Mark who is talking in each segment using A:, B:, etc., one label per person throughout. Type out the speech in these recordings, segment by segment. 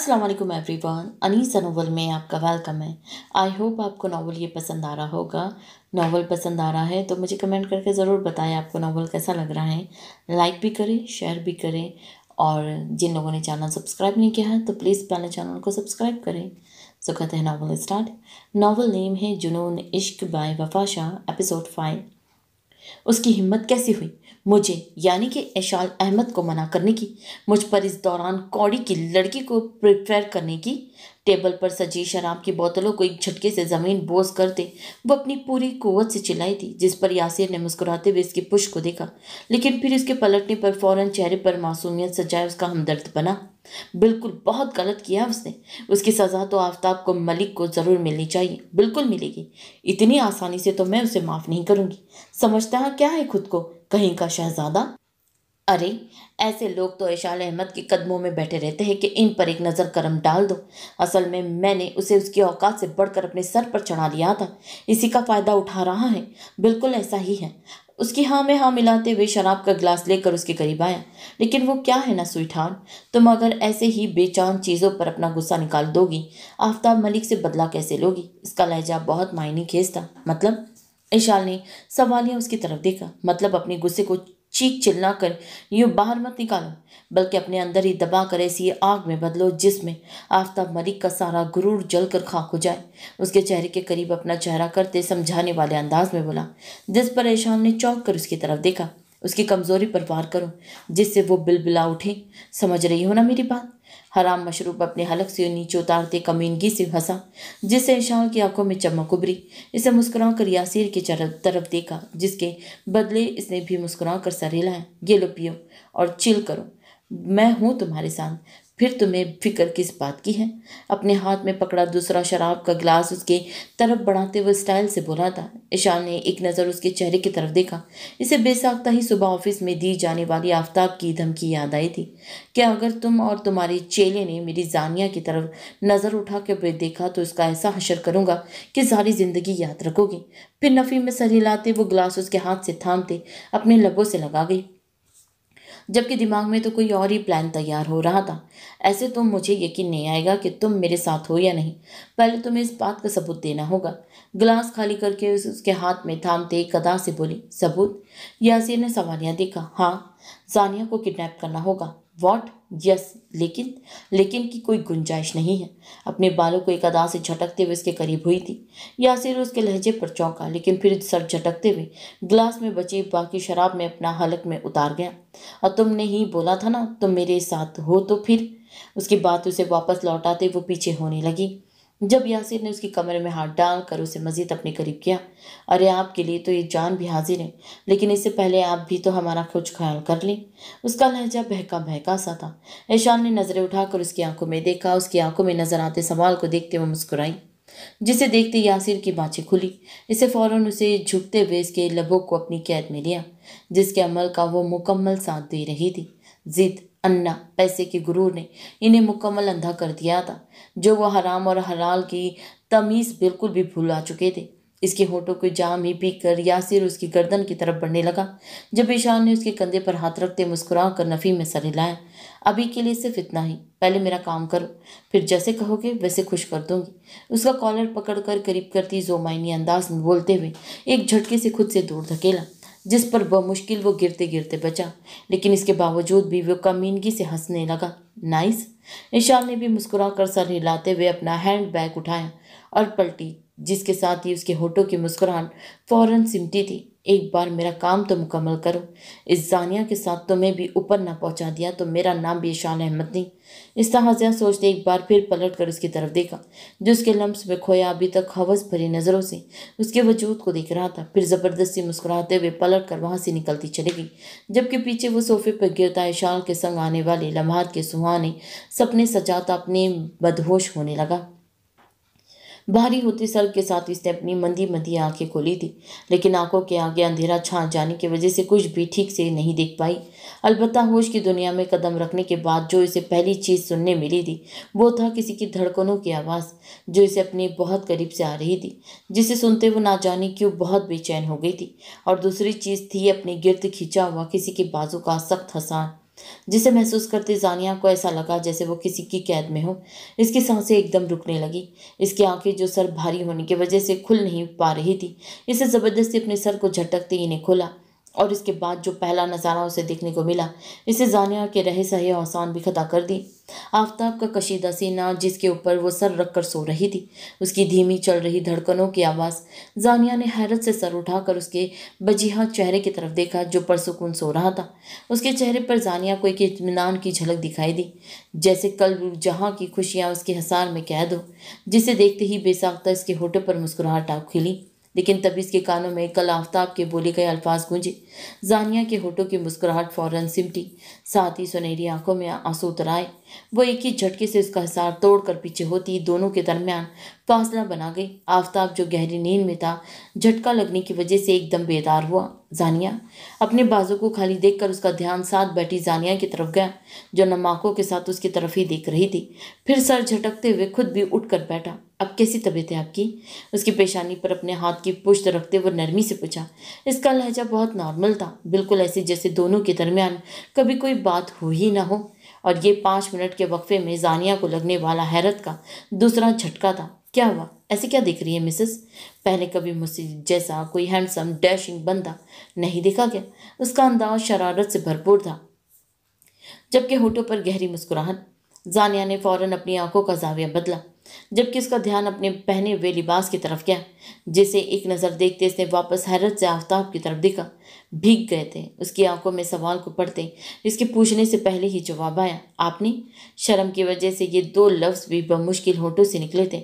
A: अस्सलाम वालेकुम everyone Anisa novel में आपका वेलकम है आई होप आपको नावल ये पसंद आ रहा होगा नावल पसंद आ रहा है तो मुझे कमेंट करके ज़रूर बताएं आपको नावल कैसा लग रहा है लाइक भी करें शेयर भी करें और जिन लोगों ने चैनल सब्सक्राइब नहीं किया है तो प्लीज़ पहले चैनल को सब्सक्राइब करें सो कहते हैं नावल स्टार्ट नावल नेम है जुनून इश्क बाय वफा शाह एपिसोड फाइव उसकी हिम्मत कैसी हुई मुझे यानी कि ऐशाल अहमद को मना करने की मुझ पर इस दौरान कौड़ी की लड़की को प्रिपेयर करने की टेबल पर सजी शराब की बोतलों को एक झटके से ज़मीन बोस करते वो अपनी पूरी कुवत से चिल्लाई थी जिस पर यासिर ने मुस्कुराते हुए इसकी पुश को देखा लेकिन फिर इसके पलटने पर फौरन चेहरे पर मासूमियत सजाए उसका हमदर्द बना बिल्कुल बहुत गलत किया उसने उसकी सज़ा तो आफ्ताब को मलिक को ज़रूर मिलनी चाहिए बिल्कुल मिलेगी इतनी आसानी से तो मैं उसे माफ़ नहीं करूँगी समझता है क्या है खुद को कहीं का शहजादा अरे ऐसे लोग तो ऐशाल अहमद के कदमों में बैठे रहते हैं कि इन पर एक नज़र करम डाल दो असल में मैंने उसे उसकी औकात से बढ़कर अपने सर पर चढ़ा लिया था इसी का फ़ायदा उठा रहा है बिल्कुल ऐसा ही है उसकी हाँ में हाँ मिलाते हुए शराब का गिलास लेकर उसके करीब आया लेकिन वो क्या है ना सुईठान तुम अगर ऐसे ही बेचान चीज़ों पर अपना गुस्सा निकाल दोगी आफ्ताब मलिक से बदला कैसे लोगी इसका लहजा बहुत मायने खेज था मतलब ईशाल ने सवालियाँ उसकी तरफ देखा मतलब अपने गुस्से को चीख चिल्ला कर यूँ बाहर मत निकालो बल्कि अपने अंदर ही दबा कर ऐसी आग में बदलो जिसमें आफ्ताब मलिक का सारा गुरूर जल कर खाक हो जाए उसके चेहरे के करीब अपना चेहरा करते समझाने वाले अंदाज में बोला जिस पर ऐशान ने चौंक कर उसकी तरफ देखा उसकी कमज़ोरी पर वार करो जिससे वो बिलबिला उठे समझ रही हो ना मेरी बात हराम मशरूब अपने हलक से नीचे उतारते कमीनगी से हंसा जिससे ईशान की आंखों में चमक उभरी इसे मुस्कुरा कर यासिर के तरफ देखा जिसके बदले इसने भी मुस्कुरा कर सर है ये लो पियो और चिल करो मैं हूँ तुम्हारे साथ फिर तुम्हें फिक्र किस बात की है अपने हाथ में पकड़ा दूसरा शराब का गिलास उसके तरफ बढ़ाते हुए स्टाइल से बोला था ईशान ने एक नज़र उसके चेहरे की तरफ देखा इसे बेसाख्ता ही सुबह ऑफिस में दी जाने वाली आफ्ताब की धमकी याद आई थी क्या अगर तुम और तुम्हारे चेले ने मेरी जानिया की तरफ नज़र उठा के देखा तो इसका ऐसा हशर करूँगा कि सारी ज़िंदगी याद रखोगे फिर नफ़ी में सर हिलाते वो गिलास उसके हाथ से थामते अपने लबों से लगा गई जबकि दिमाग में तो कोई और ही प्लान तैयार हो रहा था ऐसे तो मुझे यकीन नहीं आएगा कि तुम मेरे साथ हो या नहीं पहले तुम्हें इस बात का सबूत देना होगा गिलास खाली करके उस, उसके हाथ में थामते कदा से बोली सबूत यासिर ने सवालियाँ देखा हाँ जानिया को किडनैप करना होगा वॉट यस लेकिन लेकिन की कोई गुंजाइश नहीं है अपने बालों को एक अदा से झटकते हुए इसके करीब हुई थी यासिर उसके लहजे पर चौंका लेकिन फिर सर झटकते हुए ग्लास में बचे बाकी शराब में अपना हलक में उतार गया और तुमने ही बोला था ना तुम मेरे साथ हो तो फिर उसके बाद उसे वापस लौटाते वो पीछे होने लगी जब यासिर ने उसके कमरे में हाथ डाल कर उसे मजीद अपने करीब किया अरे आपके लिए तो ये जान भी हाजिर है लेकिन इससे पहले आप भी तो हमारा कुछ ख्याल कर लें उसका लहजा बहका बहका सा था ऐशान ने नज़रें उठाकर उसकी आंखों में देखा उसकी आंखों में नज़र आते सवाल को देखते हुए मुस्कुराई जिसे देखते यासिर की बाँचें खुली इसे फ़ौरन उसे झुकते हुए इसके लबों को अपनी कैद में लिया जिसके अमल का वो मुकम्मल साथ दे रही थी जिद अन्ना पैसे के गुरूर ने इन्हें मुकम्मल अंधा कर दिया था जो वह हराम और हलाल की तमीज़ बिल्कुल भी भुला चुके थे इसके होठों को जाम ही पी कर यासिर उसकी गर्दन की तरफ बढ़ने लगा जब ईशान ने उसके कंधे पर हाथ रखते मुस्कुरा कर नफ़ी में सर हिलाया अभी के लिए सिर्फ इतना ही पहले मेरा काम करो फिर जैसे कहोगे वैसे खुश कर दूंगी उसका कॉलर पकड़कर करीब करती जोमायनी अंदाज में बोलते हुए एक झटके से खुद से दूर धकेला जिस पर वह मुश्किल वो गिरते गिरते बचा लेकिन इसके बावजूद भी वो कमीनगी से हंसने लगा नाइस निशान ने भी मुस्कुरा कर सर हिलाते हुए अपना हैंड बैग उठाया और पलटी जिसके साथ ही उसके होठों की मुस्कुराहट फौरन सिमटी थी एक बार मेरा काम तो मुकम्मल करो इस जानिया के साथ तुम्हें भी ऊपर ना पहुंचा दिया तो मेरा नाम भी शान अहमद नहीं इस हाजिया सोचते एक बार फिर पलट कर उसकी तरफ देखा जो उसके लम्ब में खोया अभी तक हवस भरी नज़रों से उसके वजूद को देख रहा था फिर ज़बरदस्ती मुस्कुराते हुए पलट कर वहाँ से निकलती चली गई जबकि पीछे वो सोफे पर गिरता ईशान के संग आने वाले लम्हात के सुहाने सपने सजाता अपने बदहोश होने लगा भारी होती सर के साथ इसने अपनी मंदी मंदी आंखें खोली थी लेकिन आंखों के आगे अंधेरा छा जाने की वजह से कुछ भी ठीक से नहीं देख पाई अलबत्त होश की दुनिया में कदम रखने के बाद जो इसे पहली चीज़ सुनने मिली थी वो था किसी की धड़कनों की आवाज़ जो इसे अपने बहुत करीब से आ रही थी जिसे सुनते वो ना जाने क्यों बहुत बेचैन हो गई थी और दूसरी चीज़ थी अपने गिरद खींचा हुआ किसी के बाजू का सख्त हसान जिसे महसूस करते जानिया को ऐसा लगा जैसे वो किसी की कैद में हो इसकी सांसें एकदम रुकने लगी इसकी आंखें जो सर भारी होने की वजह से खुल नहीं पा रही थी इसे ज़बरदस्ती अपने सर को झटकते इन्हें खोला और इसके बाद जो पहला नज़ारा उसे देखने को मिला इसे जानिया के रहे सहे आसान भी खता कर दी आफ्ताब का कशीदा सीना जिसके ऊपर वो सर रख कर सो रही थी उसकी धीमी चल रही धड़कनों की आवाज़ जानिया ने हैरत से सर उठाकर उसके बजीहा चेहरे की तरफ देखा जो परसुकून सो रहा था उसके चेहरे पर जानिया को एक इतमान की झलक दिखाई दी जैसे कल जहाँ की खुशियाँ उसके हसार में कैद हो जिसे देखते ही बेसाख्ता इसके होटों पर मुस्कुराहट आ खिली लेकिन तभी इसके कानों में कल आफ्ताब के बोले गए अल्फाज गूंजे जानिया के होठों की मुस्कुराहट फौरन सिमटी साथ ही सुनहरी आंखों में आंसू उतर आए वो एक ही झटके से उसका हिसार तोड़कर पीछे होती दोनों के दरमियान फासला बना गई आफ्ताब जो गहरी नींद में था झटका लगने की वजह से एकदम बेदार हुआ जानिया अपने बाजू को खाली देखकर उसका ध्यान साथ बैठी जानिया की तरफ गया जो नमाकों के साथ उसकी तरफ ही देख रही थी फिर सर झटकते हुए खुद भी उठ बैठा अब कैसी तबीयत है आपकी उसकी पेशानी पर अपने हाथ की पुश्त रखते हुए नरमी से पूछा इसका लहजा बहुत नॉर्मल था बिल्कुल ऐसे जैसे दोनों के दरमियान कभी कोई बात हो ही ना हो और ये पाँच मिनट के वक्फे में जानिया को लगने वाला हैरत का दूसरा झटका था क्या हुआ ऐसे क्या दिख रही है मिसेस पहले कभी मुझसे जैसा कोई हैंडसम डैशिंग बंदा नहीं देखा गया उसका अंदाज शरारत से भरपूर था जबकि होठों पर गहरी मुस्कुराहट जानिया ने फौरन अपनी आंखों का जाविया बदला जबकि उसका ध्यान अपने पहने हुए लिबास की तरफ गया जिसे एक नज़र देखते उसने वापस हैरत से आफ्ताब की तरफ देखा भीग गए थे उसकी आंखों में सवाल को पढ़ते जिसके पूछने से पहले ही जवाब आया आपने शर्म की वजह से ये दो लफ्ज़ भी बमुश्किल होठों से निकले थे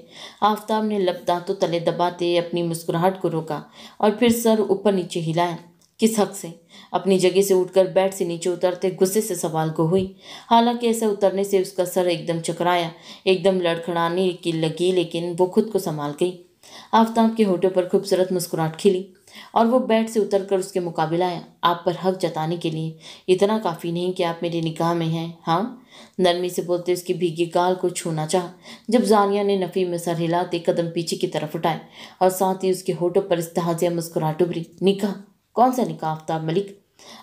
A: आफ्ताब ने लब दांतों तले दबाते अपनी मुस्कुराहट को रोका और फिर सर ऊपर नीचे हिलाया किस हक से अपनी जगह से उठकर बैठ से नीचे उतरते गुस्से से सवाल को हुई हालांकि ऐसा उतरने से उसका सर एकदम चकराया एकदम लड़खड़ाने की लगी लेकिन वो खुद को संभाल गई आफ्ताब के होठों पर खूबसूरत मुस्कुराहट खिली और वो बेड से उतर कर उसके मुकाबला आया आप पर हक जताने के लिए इतना काफ़ी नहीं कि आप मेरी निकाह में हैं हाँ नरमी से बोलते उसकी भीगी गाल को छूना चाह जब जानिया ने नफ़ी में सर हिलाते कदम पीछे की तरफ उठाए और साथ ही उसके होठों पर इस तहाजिया मुस्कुराहट उभरी निकाह कौन सा निकाह आफ्ताब मलिक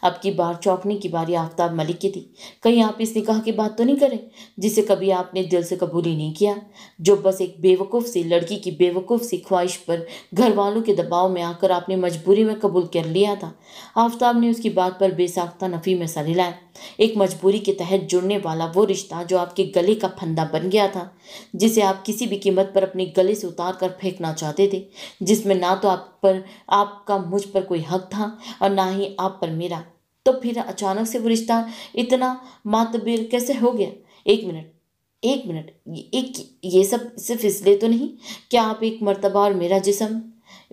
A: अब की बार चौंकने की बारी आफ्ताब मलिक की थी कहीं आप इस निकाह की बात तो नहीं करें जिसे कभी आपने दिल से कबूल ही नहीं किया जो बस एक बेवकूफ़ सी लड़की की बेवकूफ़ सी ख्वाहिश पर घर वालों के दबाव में आकर आपने मजबूरी में कबूल कर लिया था आफ्ताब ने उसकी बात पर बेसाख्ता नफ़ी में सर हिलाया एक मजबूरी के तहत जुड़ने वाला वो रिश्ता जो आपके गले का फंदा बन गया था जिसे आप किसी भी कीमत पर अपने गले से उतार कर फेंकना चाहते थे जिसमें ना तो आप पर आपका मुझ पर कोई हक था और ना ही आप पर मेरा तो फिर अचानक से वो रिश्ता इतना मातबिर कैसे हो गया एक मिनट एक मिनट एक ये सब सिर्फ इसलिए तो नहीं क्या आप एक मरतबा और मेरा जिसम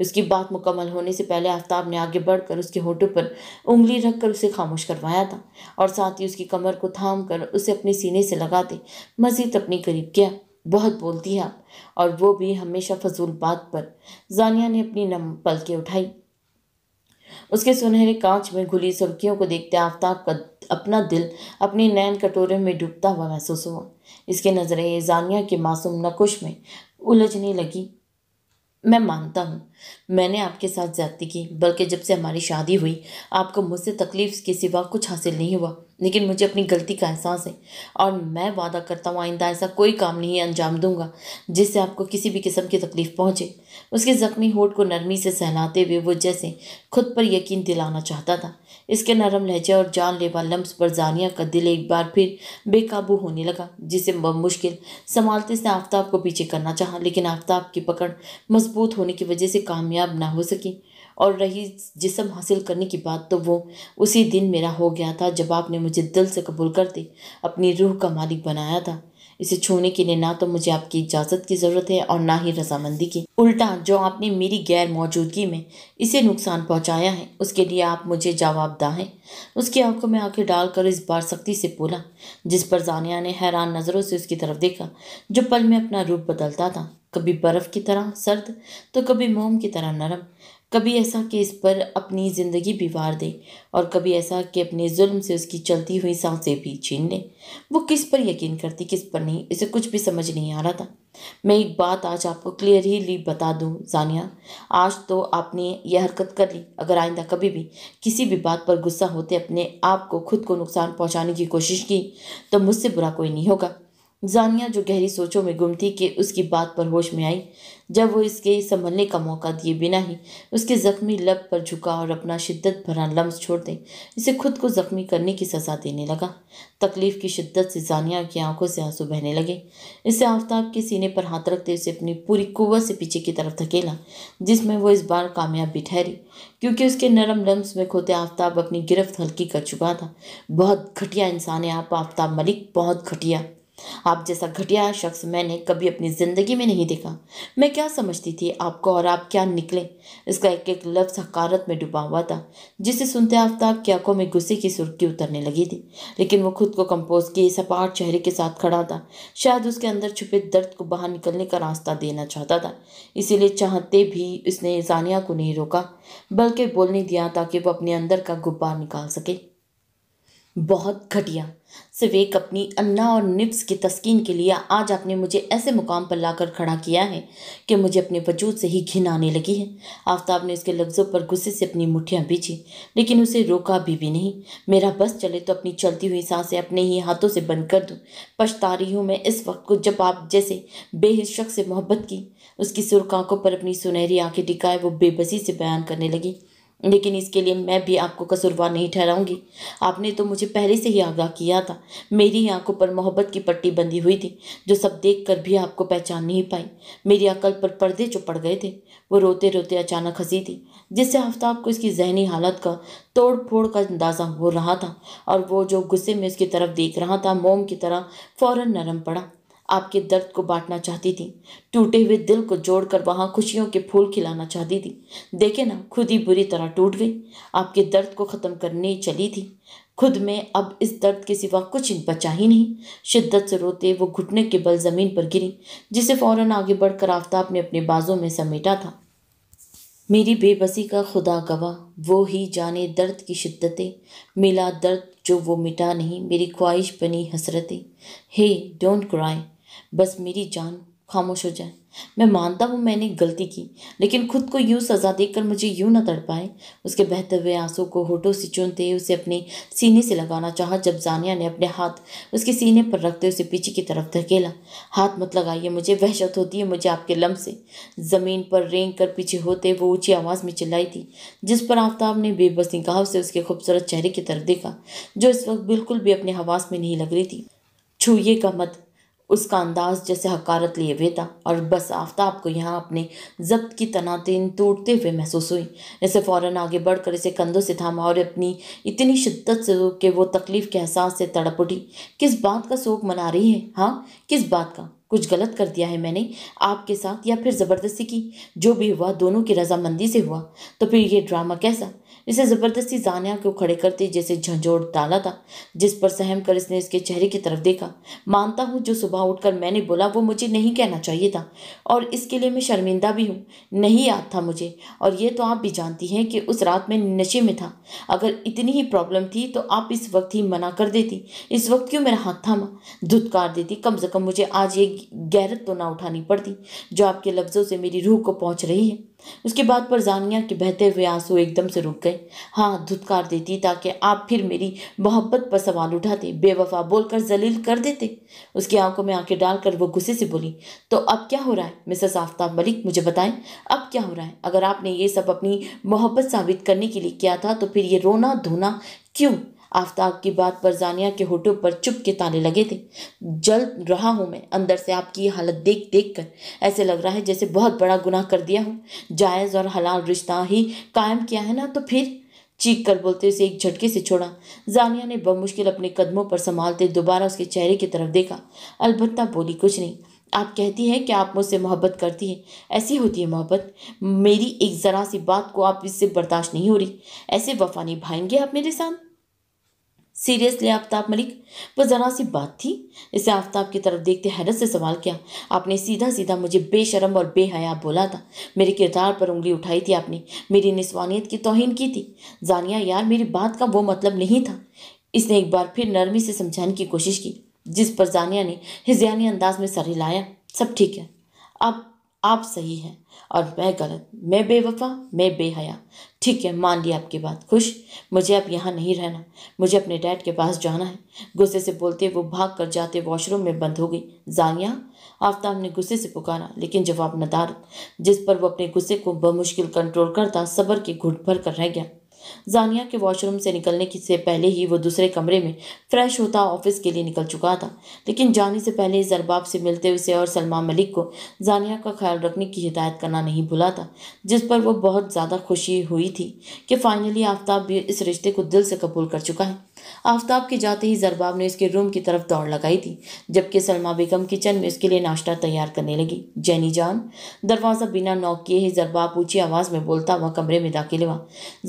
A: उसकी बात मुकम्मल होने से पहले आफ्ताब ने आगे बढ़कर उसके होठों पर उंगली रखकर उसे खामोश करवाया था और साथ ही उसकी कमर को थाम कर उसे अपने सीने से लगाते मजीद अपने करीब किया बहुत बोलती है आप और वो भी हमेशा फजूल बात पर जानिया ने अपनी नम पलकें उठाई उसके सुनहरे कांच में घुली सुर्खियों को देखते आफ्ताब का अपना दिल अपनी नैन कटोरे में डूबता हुआ महसूस हुआ इसके नज़रें जानिया के मासूम नकुश में उलझने लगी मैं मानता हूँ मैंने आपके साथ ज़्यादती की बल्कि जब से हमारी शादी हुई आपको मुझसे तकलीफ़ के सिवा कुछ हासिल नहीं हुआ लेकिन मुझे अपनी गलती का एहसास है और मैं वादा करता हूँ आइंदा ऐसा कोई काम नहीं अंजाम दूंगा जिससे आपको किसी भी किस्म की तकलीफ़ पहुँचे उसके ज़ख्मी होठ को नरमी से सहलाते हुए वो जैसे खुद पर यकीन दिलाना चाहता था इसके नरम लहजे और जानलेवा लम्ब पर जानिया का दिल एक बार फिर बेकाबू होने लगा जिसे मुश्किल संभालते से आफ्ताब को पीछे करना चाहा लेकिन आफ्ताब की पकड़ मजबूत होने की वजह से कामयाब ना हो सकी और रही जिसम हासिल करने की बात तो वो उसी दिन मेरा हो गया था जब आपने मुझे दिल से कबूल करते अपनी रूह का मालिक बनाया था इसे छूने के लिए ना तो मुझे आपकी इजाज़त की ज़रूरत है और ना ही रजामंदी की उल्टा जो आपने मेरी गैर मौजूदगी में इसे नुकसान पहुंचाया है उसके लिए आप मुझे जवाबदा हैं उसकी आंखों में आंखें डालकर इस बार सख्ती से बोला जिस पर जानिया ने हैरान नज़रों से उसकी तरफ देखा जो पल में अपना रूप बदलता था कभी बर्फ़ की तरह सर्द तो कभी मोम की तरह नरम कभी ऐसा कि इस पर अपनी ज़िंदगी भी वार दे और कभी ऐसा कि अपने जुल्म से उसकी चलती हुई सांसें भी छीन ले वो किस पर यकीन करती किस पर नहीं इसे कुछ भी समझ नहीं आ रहा था मैं एक बात आज आपको क्लियर ही ली बता दूं जानिया आज तो आपने यह हरकत कर ली अगर आइंदा कभी भी किसी भी बात पर गुस्सा होते अपने आप को खुद को नुकसान पहुँचाने की कोशिश की तो मुझसे बुरा कोई नहीं होगा जानिया जो गहरी सोचों में गुम थी कि उसकी बात पर होश में आई जब वो इसके संभलने का मौका दिए बिना ही उसके ज़ख्मी लब पर झुका और अपना शिद्दत भरा लम्स छोड़ दे इसे खुद को ज़ख्मी करने की सज़ा देने लगा तकलीफ़ की शिद्दत से जानिया की आंखों से आंसू बहने लगे इसे आफ्ताब के सीने पर हाथ रखते उसे अपनी पूरी कुवत से पीछे की तरफ धकेला जिसमें वो इस बार कामयाब भी ठहरी क्योंकि उसके नरम लम्स में खोते आफ्ताब अपनी गिरफ्त हल्की कर चुका था बहुत घटिया इंसान है आप आफ्ताब मलिक बहुत घटिया आप जैसा घटिया शख्स मैंने कभी अपनी ज़िंदगी में नहीं देखा मैं क्या समझती थी आपको और आप क्या निकले इसका एक एक लफ्ज़ हकारत में डूबा हुआ था जिसे सुनते आफ्ताब की आंखों में गुस्से की सुर्खी उतरने लगी थी लेकिन वो खुद को कंपोज किए सपाट चेहरे के साथ खड़ा था शायद उसके अंदर छुपे दर्द को बाहर निकलने का रास्ता देना चाहता था इसीलिए चाहते भी उसने जानिया को नहीं रोका बल्कि बोलने दिया ताकि वो अपने अंदर का गुब्बार निकाल सके बहुत घटिया सिवेक अपनी अन्ना और निब्स की तस्किन के लिए आज आपने मुझे ऐसे मुकाम पर लाकर खड़ा किया है कि मुझे अपने वजूद से ही घिन आने लगी है आफ्ताब ने उसके लफ्ज़ों पर गुस्से से अपनी मुठियाँ बीछी लेकिन उसे रोका भी भी नहीं मेरा बस चले तो अपनी चलती हुई सांसें अपने ही हाथों से बंद कर दूँ पछता रही हूँ मैं इस वक्त को जब आप जैसे बेहिशक शख्स से मोहब्बत की उसकी सुरखाखों पर अपनी सुनहरी आँखें टिकाए वो बेबसी से बयान करने लगी लेकिन इसके लिए मैं भी आपको कसूरवार नहीं ठहराऊंगी आपने तो मुझे पहले से ही आगाह किया था मेरी आंखों पर मोहब्बत की पट्टी बंधी हुई थी जो सब देख कर भी आपको पहचान नहीं पाई मेरी अकल पर पर्दे जो पड़ गए थे वो रोते रोते अचानक हंसी थी जिससे आफ्ताब को इसकी जहनी हालत का तोड़ फोड़ का अंदाज़ा हो रहा था और वो जो गुस्से में उसकी तरफ देख रहा था मोम की तरह फ़ौरन नरम पड़ा आपके दर्द को बांटना चाहती थी टूटे हुए दिल को जोड़कर वहाँ खुशियों के फूल खिलाना चाहती थी देखे ना खुद ही बुरी तरह टूट गई आपके दर्द को ख़त्म करने चली थी खुद में अब इस दर्द के सिवा कुछ बचा ही नहीं शिद्दत से रोते वो घुटने के बल ज़मीन पर गिरी जिसे फ़ौरन आगे बढ़कर आफ्ताब ने अपने बाजों में समेटा था मेरी बेबसी का खुदा गवाह वो ही जाने दर्द की शिद्दतें मिला दर्द जो वो मिटा नहीं मेरी ख्वाहिश बनी हसरतें हे डोंट क्राई बस मेरी जान खामोश हो जाए मैं मानता हूँ मैंने गलती की लेकिन खुद को यूँ सज़ा देकर मुझे यूँ न तड़पाए उसके बहते हुए आंसू को होठों से चुनते उसे अपने सीने से लगाना चाहा जब जानिया ने अपने हाथ उसके सीने पर रखते उसे पीछे की तरफ धकेला हाथ मत लगाइए मुझे वहशत होती है मुझे आपके लम्ब से ज़मीन पर रेंग कर पीछे होते वो ऊँची आवाज़ में चिल्लाई थी जिस पर आफ्ताब ने बेबस निकाह से उसके खूबसूरत चेहरे की तरफ देखा जो इस वक्त बिल्कुल भी अपने हवास में नहीं लग रही थी छूए का मत उसका अंदाज जैसे हकारत लिए हुए था और बस आफ्ताब को यहाँ अपने जब्त की तनातीन तोड़ते हुए महसूस हुई जैसे फ़ौर आगे बढ़कर इसे कंधों से थामा और अपनी इतनी शिद्दत से रोक के वो तकलीफ़ के एहसास से तड़प उठी किस बात का शोक मना रही है हाँ किस बात का कुछ गलत कर दिया है मैंने आपके साथ या फिर ज़बरदस्ती की जो भी हुआ दोनों की रजामंदी से हुआ तो फिर ये ड्रामा कैसा इसे ज़बरदस्ती जानिया को खड़े करते जैसे झंझोड़ डाला था जिस पर सहम कर इसने इसके चेहरे की तरफ देखा मानता हूँ जो सुबह उठकर मैंने बोला वो मुझे नहीं कहना चाहिए था और इसके लिए मैं शर्मिंदा भी हूँ नहीं याद था मुझे और ये तो आप भी जानती हैं कि उस रात में नशे में था अगर इतनी ही प्रॉब्लम थी तो आप इस वक्त ही मना कर देती इस वक्त क्यों मेरा हाथ थामा धुतकार देती कम से कम मुझे आज ये गैरत तो ना उठानी पड़ती जो आपके लफ्ज़ों से मेरी रूह को पहुँच रही है उसके बाद पर जानिया के बहते हुए आंसू एकदम से रुक गए हाँ धुतकार देती ताकि आप फिर मेरी मोहब्बत पर सवाल उठाते बेवफा बोलकर जलील कर देते उसकी आंखों में आंखें डालकर वो गुस्से से बोली तो अब क्या हो रहा है मिसेस आफ्ताब मलिक मुझे बताएं अब क्या हो रहा है अगर आपने ये सब अपनी मोहब्बत साबित करने के लिए किया था तो फिर ये रोना धोना क्यों आफ्ताब की बात पर जानिया के होठों पर चुप के ताने लगे थे जल रहा हूँ मैं अंदर से आपकी हालत देख देख कर ऐसे लग रहा है जैसे बहुत बड़ा गुनाह कर दिया हूँ जायज़ और हलाल रिश्ता ही कायम किया है ना तो फिर चीख कर बोलते उसे एक झटके से छोड़ा जानिया ने बमुश्किल अपने कदमों पर संभालते दोबारा उसके चेहरे की तरफ देखा अलबत्ता बोली कुछ नहीं आप कहती हैं कि आप मुझसे मोहब्बत करती हैं ऐसी होती है मोहब्बत मेरी एक ज़रा सी बात को आप इससे बर्दाश्त नहीं हो रही ऐसे वफा निभाएंगे आप मेरे साथ सीरियसली आफ्ताब मलिक वह ज़रा सी बात थी इसे आफ्ताब की तरफ देखते हैरत से सवाल किया आपने सीधा सीधा मुझे बेशरम और बेहया बोला था मेरे किरदार पर उंगली उठाई थी आपने मेरी निस्वानियत की तोहिन की थी जानिया यार मेरी बात का वो मतलब नहीं था इसने एक बार फिर नरमी से समझाने की कोशिश की जिस पर जानिया ने हिजानी अंदाज में सर हिलाया सब ठीक है अब आप सही हैं और मैं गलत मैं बेवफा मैं बेहया ठीक है मान लिया आपकी बात खुश मुझे अब यहाँ नहीं रहना मुझे अपने डैड के पास जाना है गुस्से से बोलते वो भाग कर जाते वॉशरूम में बंद हो गई जानिया आफ्ताब ने गुस्से से पुकारा लेकिन जवाब नदार जिस पर वो अपने गुस्से को बमुश्किल कंट्रोल करता सबर के घुट भर कर रह गया जानिया के वॉशरूम से निकलने की से पहले ही वो दूसरे कमरे में फ्रेश होता ऑफिस के लिए निकल चुका था लेकिन जाने से पहले जरबाब से मिलते उसे और सलमा मलिक को जानिया का ख्याल रखने की हिदायत करना नहीं भूला था जिस पर वो बहुत ज़्यादा खुशी हुई थी कि फाइनली आफ्ताब भी इस रिश्ते को दिल से कबूल कर चुका है आफ्ताब के जाते ही जरबाब ने उसके रूम की तरफ दौड़ लगाई थी जबकि सलमा बेगम किचन में उसके लिए नाश्ता तैयार करने लगी जैनी जान दरवाज़ा बिना नॉक किए ही जरबाब ऊँची आवाज़ में बोलता हुआ कमरे में दाखिल हुआ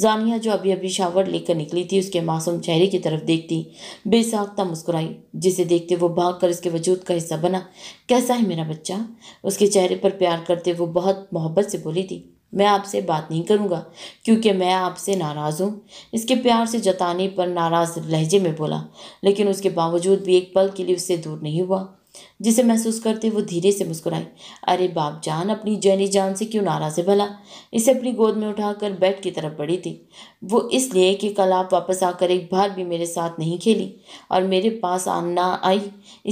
A: जानिया जो अभी अभी शावर लेकर निकली थी उसके मासूम चेहरे की तरफ देखती बेसाख्ता मुस्कुराई जिसे देखते वो भाग कर उसके वजूद का हिस्सा बना कैसा है मेरा बच्चा उसके चेहरे पर प्यार करते वो बहुत मोहब्बत से बोली थी मैं आपसे बात नहीं करूंगा क्योंकि मैं आपसे नाराज़ हूँ इसके प्यार से जताने पर नाराज़ लहजे में बोला लेकिन उसके बावजूद भी एक पल के लिए उससे दूर नहीं हुआ जिसे महसूस करते वो धीरे से मुस्कुराई अरे बाप जान अपनी जैनी जान से क्यों नाराज है भला इसे अपनी गोद में उठाकर बेड की तरफ बढ़ी थी वो इसलिए कि कल आप वापस आकर एक बार भी मेरे साथ नहीं खेली और मेरे पास आना आई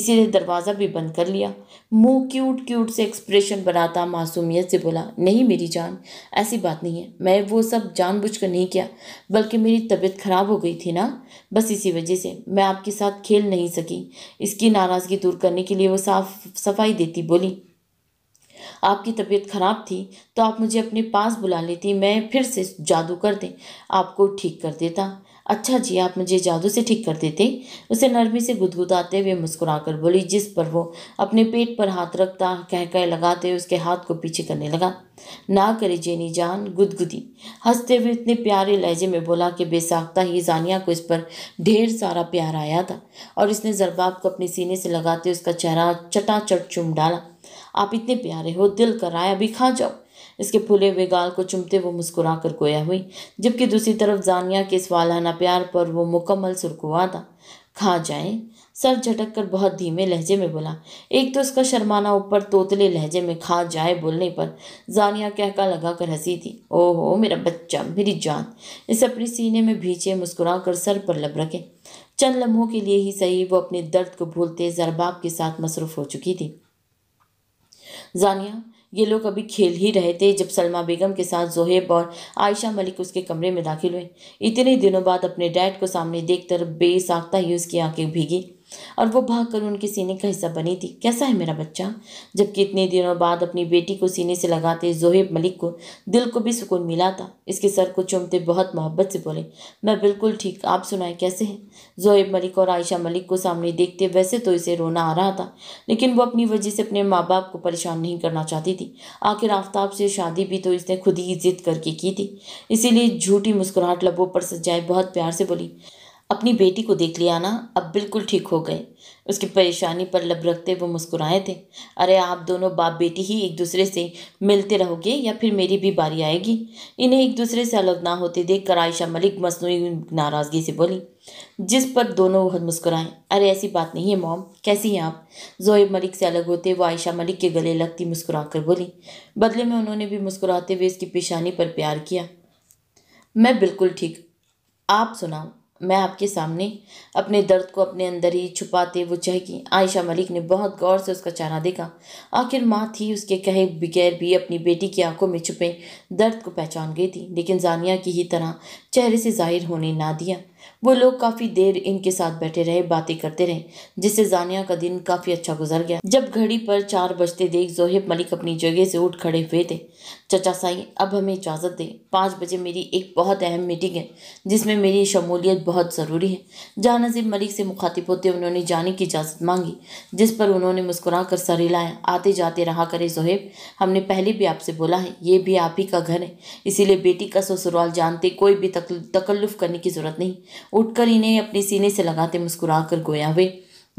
A: इसीलिए दरवाज़ा भी बंद कर लिया मुंह क्यूट क्यूट से एक्सप्रेशन बनाता मासूमियत से बोला नहीं मेरी जान ऐसी बात नहीं है मैं वो सब जानबूझकर नहीं किया बल्कि मेरी तबीयत ख़राब हो गई थी ना बस इसी वजह से मैं आपके साथ खेल नहीं सकी इसकी नाराज़गी दूर करने के लिए वो साफ सफाई देती बोली आपकी तबीयत खराब थी तो आप मुझे अपने पास बुला लेती मैं फिर से जादू कर दें आपको ठीक कर देता अच्छा जी आप मुझे जादू से ठीक कर देते उसे नरमी से गुदगुदाते हुए मुस्कुराकर बोली जिस पर वो अपने पेट पर हाथ रखता कह कह लगाते हुए उसके हाथ को पीछे करने लगा ना करे जेनी जान गुदगुदी हंसते हुए इतने प्यारे लहजे में बोला कि बेसाख्ता ही जानिया को इस पर ढेर सारा प्यार आया था और इसने जरबाब को अपने सीने से लगाते उसका चेहरा चटाचट चुम डाला आप इतने प्यारे हो दिल कर आए अभी खा जाओ इसके फूले हुए गाल को चुमते वो मुस्कुरा कर गोया हुई जबकि दूसरी तरफ जानिया के इस वालाना प्यार पर वो मुकम्मल सुरकुआ था खा जाए सर झटक कर बहुत धीमे लहजे में बोला एक तो उसका शर्माना ऊपर तोतले लहजे में खा जाए बोलने पर जानिया कहका लगा कर हंसी थी ओहो मेरा बच्चा मेरी जान इसे अपने सीने में भींचे मुस्कुरा कर सर पर लब रखे चंद लम्हों के लिए ही सही वो अपने दर्द को भूलते जरबाब के साथ मसरूफ हो चुकी थी जानिया ये लोग अभी खेल ही रहे थे जब सलमा बेगम के साथ जोहेब और आयशा मलिक उसके कमरे में दाखिल हुए इतने दिनों बाद अपने डैड को सामने देखकर बेसाख्ता ही उसकी आंखें भीगी और वो भाग कर उनके सीने का हिस्सा बनी थी कैसा है मेरा बच्चा जबकि इतने दिनों बाद अपनी बेटी को सीने से लगाते जोहेब मलिक को दिल को भी सुकून मिला था इसके सर को चूमते बहुत मोहब्बत से बोले मैं बिल्कुल ठीक आप सुनाए कैसे हैं जोहेब मलिक और आयशा मलिक को सामने देखते वैसे तो इसे रोना आ रहा था लेकिन वो अपनी वजह से अपने माँ बाप को परेशान नहीं करना चाहती थी आखिर आफ्ताब से शादी भी तो इसने खुद ही जिद करके की थी इसीलिए झूठी मुस्कुराहट लबों पर सजाए बहुत प्यार से बोली अपनी बेटी को देख लिया ना अब बिल्कुल ठीक हो गए उसकी परेशानी पर लब रखते वो मुस्कुराए थे अरे आप दोनों बाप बेटी ही एक दूसरे से मिलते रहोगे या फिर मेरी भी बारी आएगी इन्हें एक दूसरे से अलग ना होते देख कर आयशा मलिक मसनू नाराज़गी से बोली जिस पर दोनों मुस्कुराएं अरे ऐसी बात नहीं है मॉम कैसी हैं आप जोए मलिक से अलग होते वो आयशा मलिक के गले लगती मुस्कुरा कर बोली बदले में उन्होंने भी मुस्कुराते हुए इसकी पेशानी पर प्यार किया मैं बिल्कुल ठीक आप सुनाओ मैं आपके सामने अपने दर्द को अपने अंदर ही छुपाते वो चहकी आयशा मलिक ने बहुत गौर से उसका चेहरा देखा आखिर माँ थी उसके कहे बगैर भी अपनी बेटी की आंखों में छुपे दर्द को पहचान गई थी लेकिन जानिया की ही तरह चेहरे से जाहिर होने ना दिया वो लोग काफ़ी देर इनके साथ बैठे रहे बातें करते रहे जिससे जानिया का दिन काफ़ी अच्छा गुजर गया जब घड़ी पर चार बजते देख जोहेब मलिक अपनी जगह से उठ खड़े हुए थे चचा साई अब हमें इजाज़त दें पाँच बजे मेरी एक बहुत अहम मीटिंग है जिसमें मेरी शमूलियत बहुत ज़रूरी है जहाँ नजीब मलिक से मुखातिब होते उन्होंने जाने की इजाज़त मांगी जिस पर उन्होंने मुस्कुरा कर सर हिलाया आते जाते रहा करे जोहेब हमने पहले भी आपसे बोला है ये भी आप ही का घर है इसीलिए बेटी का ससुराल जानते कोई भी तकल्लुफ़ करने की ज़रूरत नहीं उठकर इन्हें अपने सीने से लगाते मुस्कुरा कर गोया हुए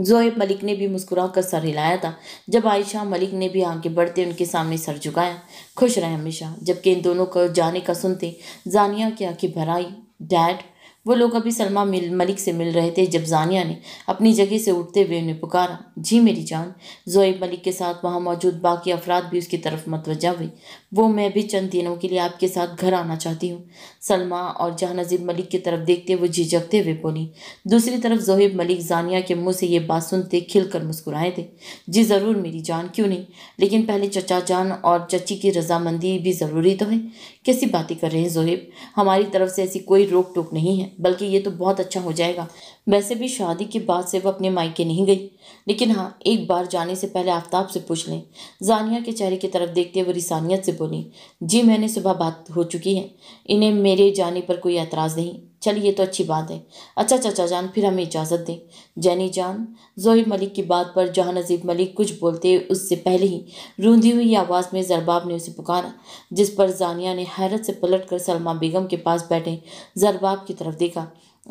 A: जोएब मलिक ने भी मुस्कुरा कर सर हिलाया था जब आयशा मलिक ने भी आगे बढ़ते उनके सामने सर झुकाया खुश रहे हमेशा जबकि इन दोनों को जाने का सुनते जानिया की आंखें भराई डैड वो लोग अभी सलमा मिल, मलिक से मिल रहे थे जब जानिया ने अपनी जगह से उठते हुए उन्हें पुकारा जी मेरी जान जोएब मलिक के साथ वहाँ मौजूद बाकी अफराद भी उसकी तरफ मतवजा हुई वो मैं भी चंद दिनों के लिए आपके साथ घर आना चाहती हूँ सलमा और जहानजीर मलिक की तरफ देखते हुए झिझकते हुए बोली दूसरी तरफ जोहेब मलिक जानिया के मुंह से ये बात सुनते खिलकर मुस्कुराए थे जी ज़रूर मेरी जान क्यों नहीं लेकिन पहले चचा जान और चची की रजामंदी भी ज़रूरी तो है कैसी बातें कर रहे हैं जोहेब हमारी तरफ से ऐसी कोई रोक टोक नहीं है बल्कि ये तो बहुत अच्छा हो जाएगा वैसे भी शादी के बाद से वह अपने मायके नहीं गई लेकिन हाँ एक बार जाने से पहले आफ्ताब से पूछ लें जानिया के चेहरे की तरफ देखते हुए रिसानियत से बोली जी मैंने सुबह बात हो चुकी है इन्हें मेरे जाने पर कोई एतराज़ नहीं चलिए तो अच्छी बात है अच्छा चाचा जान फिर हमें इजाज़त दें जैनी जान जोहिब मलिक की बात पर जहाँ नजीब मलिक कुछ बोलते उससे पहले ही रूंधी हुई आवाज़ में जरबाब ने उसे पुकारा जिस पर जानिया ने हैरत से पलट कर सलमा बेगम के पास बैठे जरबाब की तरफ देखा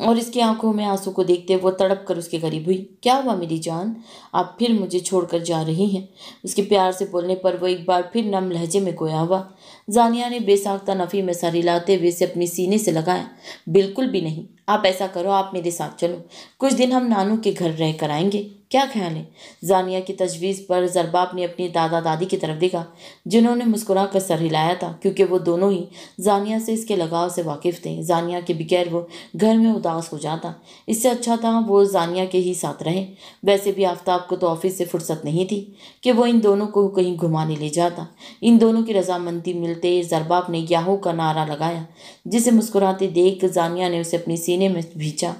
A: और इसकी आंखों में आंसू को देखते वो तड़प कर उसके करीब हुई क्या हुआ मेरी जान आप फिर मुझे छोड़कर जा रही हैं उसके प्यार से बोलने पर वो एक बार फिर नम लहजे में गोया हुआ जानिया ने बेसाख्ता नफ़ी में सारी लाते हुए से अपने सीने से लगाया बिल्कुल भी नहीं आप ऐसा करो आप मेरे साथ चलो कुछ दिन हम नानू के घर रह कर आएंगे क्या ख्याल है जानिया की तजवीज़ पर ज़रबाप ने अपनी दादा दादी की तरफ देखा जिन्होंने मुस्कुरा कर सर हिलाया था क्योंकि वो दोनों ही जानिया से इसके लगाव से वाकिफ़ थे जानिया के बगैर वो घर में उदास हो जाता इससे अच्छा था वो जानिया के ही साथ रहें वैसे भी आफ्ताब को तो ऑफिस से फुर्सत नहीं थी कि वो इन दोनों को कहीं घुमाने ले जाता इन दोनों की रजामंदी मिलते ज़रबाप ने याहू का नारा लगाया जिसे मुस्कुराते देख जानिया ने उसे अपने सीने में भींचा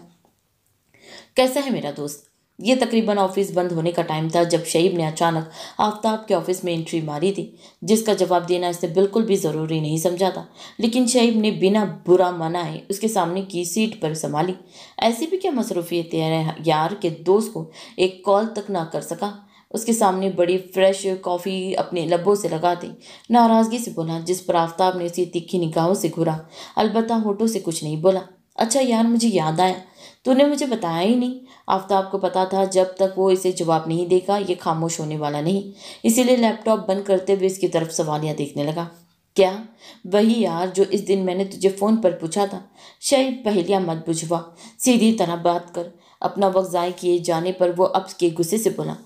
A: कैसा है मेरा दोस्त ये तकरीबन ऑफिस बंद होने का टाइम था जब शहीब ने अचानक आफ्ताब के ऑफिस में एंट्री मारी थी जिसका जवाब देना इसने बिल्कुल भी ज़रूरी नहीं समझा था लेकिन शहीब ने बिना बुरा मनाए उसके सामने की सीट पर संभाली ऐसी भी क्या मसरूफियत यार के दोस्त को एक कॉल तक ना कर सका उसके सामने बड़ी फ्रेश कॉफ़ी अपने लबों से लगा दी नाराज़गी से बोला जिस पर आफ्ताब ने उसी तीखी निगाहों से घूरा अलबत्ता होठों से कुछ नहीं बोला अच्छा यार मुझे याद आया तूने मुझे बताया ही नहीं आफ्ताब को पता था जब तक वो इसे जवाब नहीं देगा ये खामोश होने वाला नहीं इसीलिए लैपटॉप बंद करते हुए इसकी तरफ सवालियाँ देखने लगा क्या वही यार जो इस दिन मैंने तुझे फ़ोन पर पूछा था शायद पहलियाँ मत बुझवा सीधी तरह बात कर अपना वक्त ज़ाय किए जाने पर वो अब के गुस्से से बोला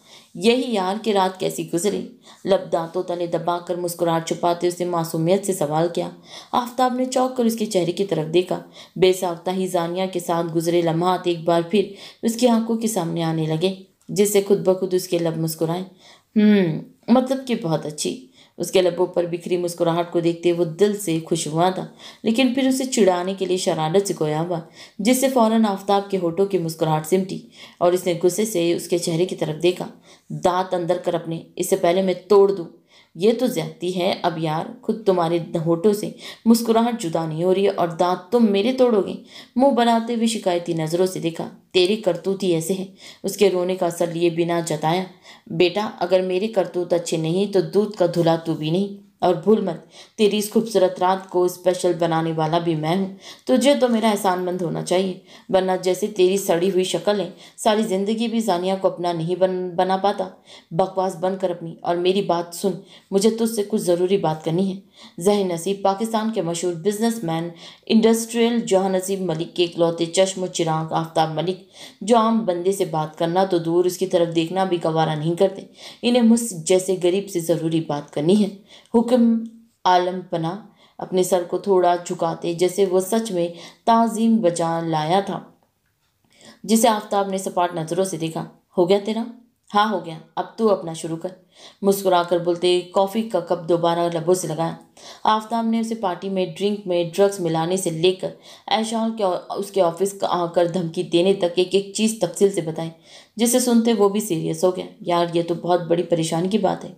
A: यही यार कि रात कैसी गुजरी लब दांतों तले दबा कर मुस्कुराहट छुपाते उसने मासूमियत से सवाल किया आफ्ताब ने चौंक कर उसके चेहरे की तरफ देखा बेसाख्ता ही जानिया के साथ गुजरे लम्हात एक बार फिर उसकी आंखों के सामने आने लगे जिससे खुद ब खुद उसके लब मुस्कुराए हम्म, मतलब कि बहुत अच्छी उसके लबों पर बिखरी मुस्कुराहट को देखते वो दिल से खुश हुआ था लेकिन फिर उसे चिड़ाने के लिए शरारत से गोया हुआ जिससे फौरन आफ्ताब के होठों की मुस्कुराहट सिमटी और इसने गुस्से से उसके चेहरे की तरफ देखा दांत अंदर कर अपने इससे पहले मैं तोड़ दूँ ये तो ज्यादती है अब यार खुद तुम्हारे होठों से मुस्कुराहट जुदा नहीं हो रही है और दांत तुम मेरे तोड़ोगे मुंह बनाते हुए शिकायती नज़रों से देखा तेरी करतूत ही ऐसे है उसके रोने का असर लिए बिना जताया बेटा अगर मेरे करतूत अच्छे नहीं तो दूध का धुला तू भी नहीं और भूल मत तेरी इस खूबसूरत रात को स्पेशल बनाने वाला भी मैं हूँ तुझे तो मेरा एहसानमंद होना चाहिए वरना जैसे तेरी सड़ी हुई शक्ल है सारी ज़िंदगी भी जानिया को अपना नहीं बन बना पाता बकवास बंद कर अपनी और मेरी बात सुन मुझे तुझसे कुछ ज़रूरी बात करनी है जहन नसीब पाकिस्तान के मशहूर मैन इंडस्ट्रियल जहाँ नसीब मलिक के इकलौते चश्म चिराग आफ्ताब मलिक जो आम बंदे से बात करना तो दूर उसकी तरफ देखना भी गवारा नहीं करते इन्हें मुझ जैसे गरीब से ज़रूरी बात करनी है हुक्म आलम पना अपने सर को थोड़ा झुकाते जैसे वह सच में ताजीम बचा लाया था जिसे आफ्ताब ने सपाट नज़रों से देखा हो गया तेरा हाँ हो गया अब तू अपना शुरू कर मुस्कुरा कर बोलते कॉफ़ी का कप दोबारा लबों से लगाया आफ्ताब ने उसे पार्टी में ड्रिंक में ड्रग्स मिलाने से लेकर ऐशान के उसके ऑफिस का आकर धमकी देने तक एक एक चीज़ तफसील से बताई जिसे सुनते वो भी सीरियस हो गया यार ये तो बहुत बड़ी परेशान की बात है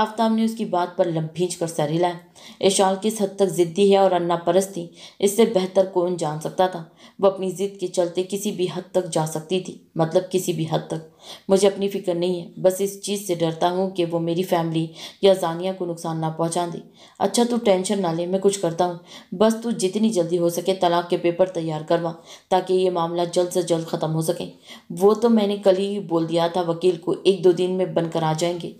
A: आफ्ताब ने उसकी बात पर लम भींच कर सर हिलाया ऐशाल किस हद तक ज़िद्दी है और अन्ना परस थी इससे बेहतर कौन जान सकता था वह अपनी ज़िद के चलते किसी भी हद तक जा सकती थी मतलब किसी भी हद तक मुझे अपनी फ़िक्र नहीं है बस इस चीज़ से डरता हूँ कि वो मेरी फैमिली या जानिया को नुकसान ना पहुँचा दे अच्छा तू टेंशन ना ले मैं कुछ करता हूँ बस तू जितनी जल्दी हो सके तलाक के पेपर तैयार करवा ताकि ये मामला जल्द से जल्द ख़त्म हो सके वो तो मैंने कल ही बोल दिया था वकील को एक दो दिन में बनकर आ जाएंगे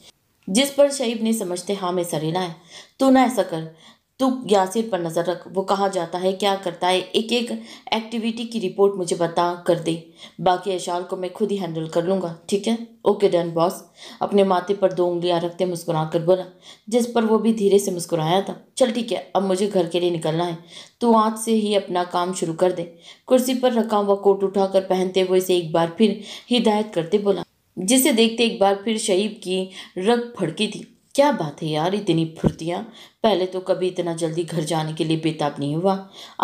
A: जिस पर शहीब ने समझते हाँ मैं सरीना है तू ना ऐसा कर तू यासिर पर नज़र रख वो कहाँ जाता है क्या करता है एक एक एक्टिविटी की रिपोर्ट मुझे बता कर दे बाकी अशार को मैं खुद ही हैंडल कर लूँगा ठीक है ओके डन बॉस अपने माथे पर दो उंगलियाँ रखते मुस्कुरा कर बोला जिस पर वो भी धीरे से मुस्कुराया था चल ठीक है अब मुझे घर के लिए निकलना है तू आज से ही अपना काम शुरू कर दे कुर्सी पर रखा हुआ कोट उठाकर पहनते हुए इसे एक बार फिर हिदायत करते बोला जिसे देखते एक बार फिर शईब की रग फड़की थी क्या बात है यार इतनी फुर्तियाँ पहले तो कभी इतना जल्दी घर जाने के लिए बेताब नहीं हुआ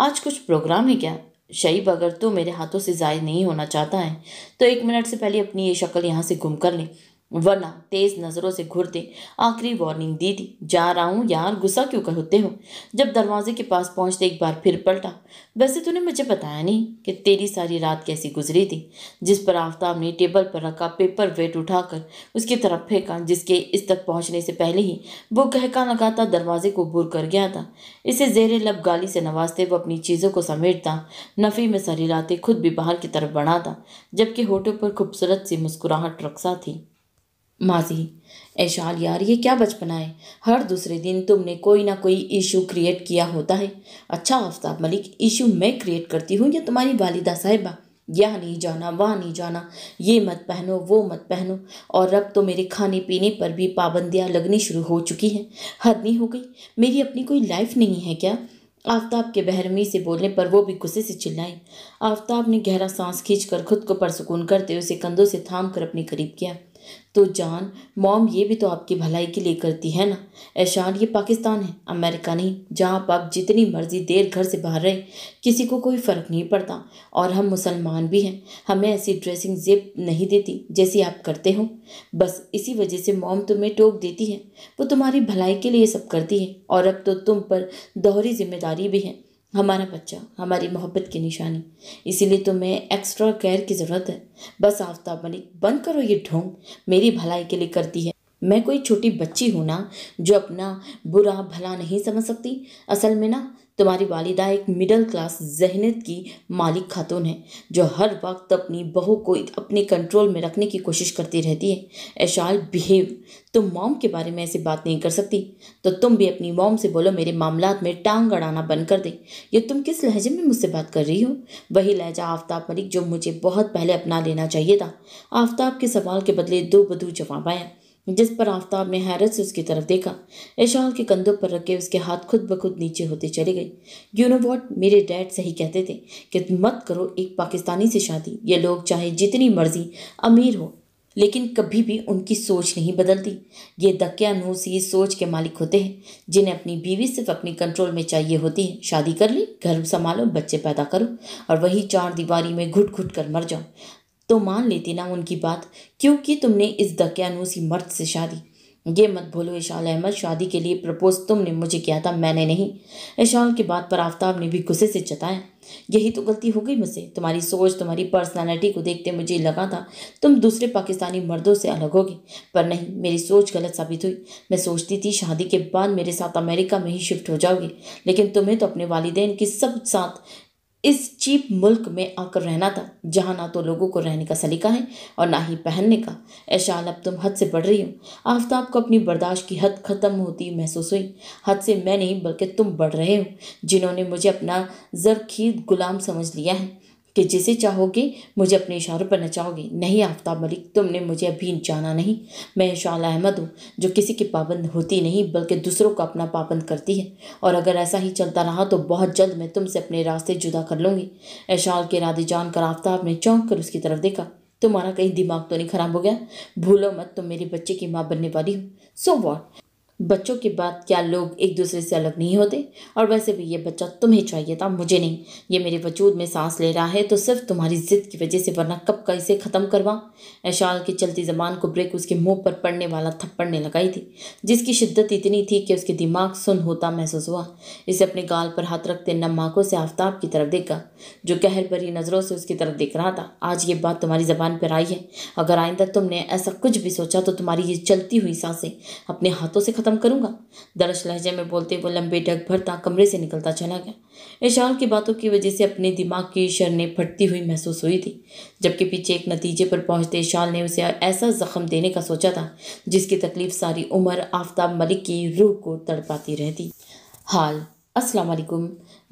A: आज कुछ प्रोग्राम है क्या शईब अगर तू तो मेरे हाथों से ज़ाय नहीं होना चाहता है तो एक मिनट से पहले अपनी ये शक्ल यहाँ से घूम कर ले वरना तेज नज़रों से घूरते आखिरी वार्निंग दी थी जा रहा हूँ यार गुस्सा क्यों करते हो जब दरवाजे के पास पहुँचते एक बार फिर पलटा वैसे तूने मुझे बताया नहीं कि तेरी सारी रात कैसी गुजरी थी जिस पर आफ्ताब ने टेबल पर रखा पेपर वेट उठाकर उसकी तरफ फेंका जिसके इस तक पहुँचने से पहले ही वो कहका लगाता दरवाजे को बुर कर गया था इसे जेर लब गाली से नवाजते वो अपनी चीज़ों को समेटता नफ़ी में सारी रातें खुद भी बाहर की तरफ बढ़ाता जबकि होटों पर खूबसूरत सी मुस्कुराहट रक्सा थी माजी ऐशाल यार ये क्या बचपना है हर दूसरे दिन तुमने कोई ना कोई इशू क्रिएट किया होता है अच्छा आफ्ताब मलिक इशू मैं क्रिएट करती हूँ या तुम्हारी वालिदा साहिबा यह नहीं जाना वह नहीं जाना ये मत पहनो वो मत पहनो और अब तो मेरे खाने पीने पर भी पाबंदियाँ लगनी शुरू हो चुकी हैं हद नहीं हो गई मेरी अपनी कोई लाइफ नहीं है क्या आफ्ताब के बहरमी से बोलने पर वो भी गुस्से से चिल्लाई आफ्ताब ने गहरा सांस खींचकर खुद को परसकून करते उसे कंधों से थाम कर अपने करीब किया तो जान मॉम ये भी तो आपकी भलाई के लिए करती है ना ऐशान ये पाकिस्तान है अमेरिका नहीं जहाँ आप, जितनी मर्जी देर घर से बाहर रहे किसी को कोई फ़र्क नहीं पड़ता और हम मुसलमान भी हैं हमें ऐसी ड्रेसिंग जेब नहीं देती जैसी आप करते हो बस इसी वजह से मॉम तुम्हें टोक देती है वो तुम्हारी भलाई के लिए सब करती है और अब तो तुम पर दोहरी जिम्मेदारी भी है हमारा बच्चा हमारी मोहब्बत की निशानी इसीलिए तो मैं एक्स्ट्रा केयर की ज़रूरत है बस आफ्ताब मलिक बंद करो ये ढोंग मेरी भलाई के लिए करती है मैं कोई छोटी बच्ची हूँ ना जो अपना बुरा भला नहीं समझ सकती असल में ना तुम्हारी वालिदा एक मिडिल क्लास जहनत की मालिक खातून है जो हर वक्त अपनी बहू को अपने कंट्रोल में रखने की कोशिश करती रहती है एशाल बिहेव तुम मॉम के बारे में ऐसी बात नहीं कर सकती तो तुम भी अपनी मॉम से बोलो मेरे मामला में टांग अड़ाना बंद कर दे ये तुम किस लहजे में मुझसे बात कर रही हो वही लहजा आफ्ताब मलिक जो मुझे बहुत पहले अपना लेना चाहिए था आफ्ताब के सवाल के बदले दो बदू जवाब आया जिस पर आफ्ताब ने हैरत से उसकी तरफ देखा इशाल के कंधों पर रखे उसके हाथ खुद ब खुद नीचे होते चले गए यू नो वॉट मेरे डैड सही कहते थे कि मत करो एक पाकिस्तानी से शादी ये लोग चाहे जितनी मर्जी अमीर हो लेकिन कभी भी उनकी सोच नहीं बदलती ये दकियानूसी सोच के मालिक होते हैं जिन्हें अपनी बीवी सिर्फ अपनी कंट्रोल में चाहिए होती है शादी कर ली घर संभालो बच्चे पैदा करो और वही चार दीवारी में घुट घुट कर मर जाओ तो मान लेती ना उनकी बात क्योंकि तुमने इस दकियानूसी मर्द से शादी ये मत भूलो इशाल अहमद शादी के लिए प्रपोज तुमने मुझे किया था मैंने नहीं इशाल की बात पर आफ्ताब ने भी गुस्से से जताया यही तो गलती हो गई मुझसे तुम्हारी सोच तुम्हारी पर्सनालिटी को देखते मुझे लगा था तुम दूसरे पाकिस्तानी मर्दों से अलग होगी पर नहीं मेरी सोच गलत साबित हुई मैं सोचती थी शादी के बाद मेरे साथ अमेरिका में ही शिफ्ट हो जाओगी लेकिन तुम्हें तो अपने वालदेन के सब साथ इस चीप मुल्क में आकर रहना था जहाँ ना तो लोगों को रहने का सलीका है और ना ही पहनने का ऐशाल अब तुम हद से बढ़ रही हो आफ्ताब को अपनी बर्दाश्त की हद ख़त्म होती महसूस हुई हद से मैं नहीं बल्कि तुम बढ़ रहे हो जिन्होंने मुझे अपना जरखीद गुलाम समझ लिया है कि जिसे चाहोगे मुझे अपने इशारों पर नचाओगे नहीं आफ्ताब मलिक तुमने मुझे अभी जाना नहीं मैं शाल अहमद हूँ जो किसी की पाबंद होती नहीं बल्कि दूसरों को अपना पाबंद करती है और अगर ऐसा ही चलता रहा तो बहुत जल्द मैं तुमसे अपने रास्ते जुदा कर लूँगी ऐशाल के इरादे जानकर आफ्ताब ने चौंक कर उसकी तरफ देखा तुम्हारा कहीं दिमाग तो नहीं खराब हो गया भूलो मत तुम मेरे बच्चे की माँ बनने वाली हो सो वॉट बच्चों के बाद क्या लोग एक दूसरे से अलग नहीं होते और वैसे भी ये बच्चा तुम्हें चाहिए था मुझे नहीं ये मेरे वजूद में सांस ले रहा है तो सिर्फ तुम्हारी ज़िद की वजह से वरना कब का इसे ख़त्म करवा ऐशाल की चलती ज़बान को ब्रेक उसके मुंह पर पड़ने वाला थप्पड़ने लगाई थी जिसकी शिद्दत इतनी थी कि उसके दिमाग सुन होता महसूस हुआ इसे अपने गाल पर हाथ रखते नम आँखों से आफ्ताब की तरफ देखा जो कहर भरी नज़रों से उसकी तरफ देख रहा था आज ये बात तुम्हारी ज़बान पर आई है अगर आइंदा तुमने ऐसा कुछ भी सोचा तो तुम्हारी ये चलती हुई सांसें अपने हाथों से ख़त्म खत्म करूंगा दरस लहजे में बोलते हुए लंबे डग भरता कमरे से निकलता चला गया इशाल की बातों की वजह से अपने दिमाग की शरणें फटती हुई महसूस हुई थी जबकि पीछे एक नतीजे पर पहुंचते इशाल ने उसे ऐसा जख्म देने का सोचा था जिसकी तकलीफ सारी उम्र आफ्ताब मलिक की रूह को तड़पाती रहती हाल असलकुम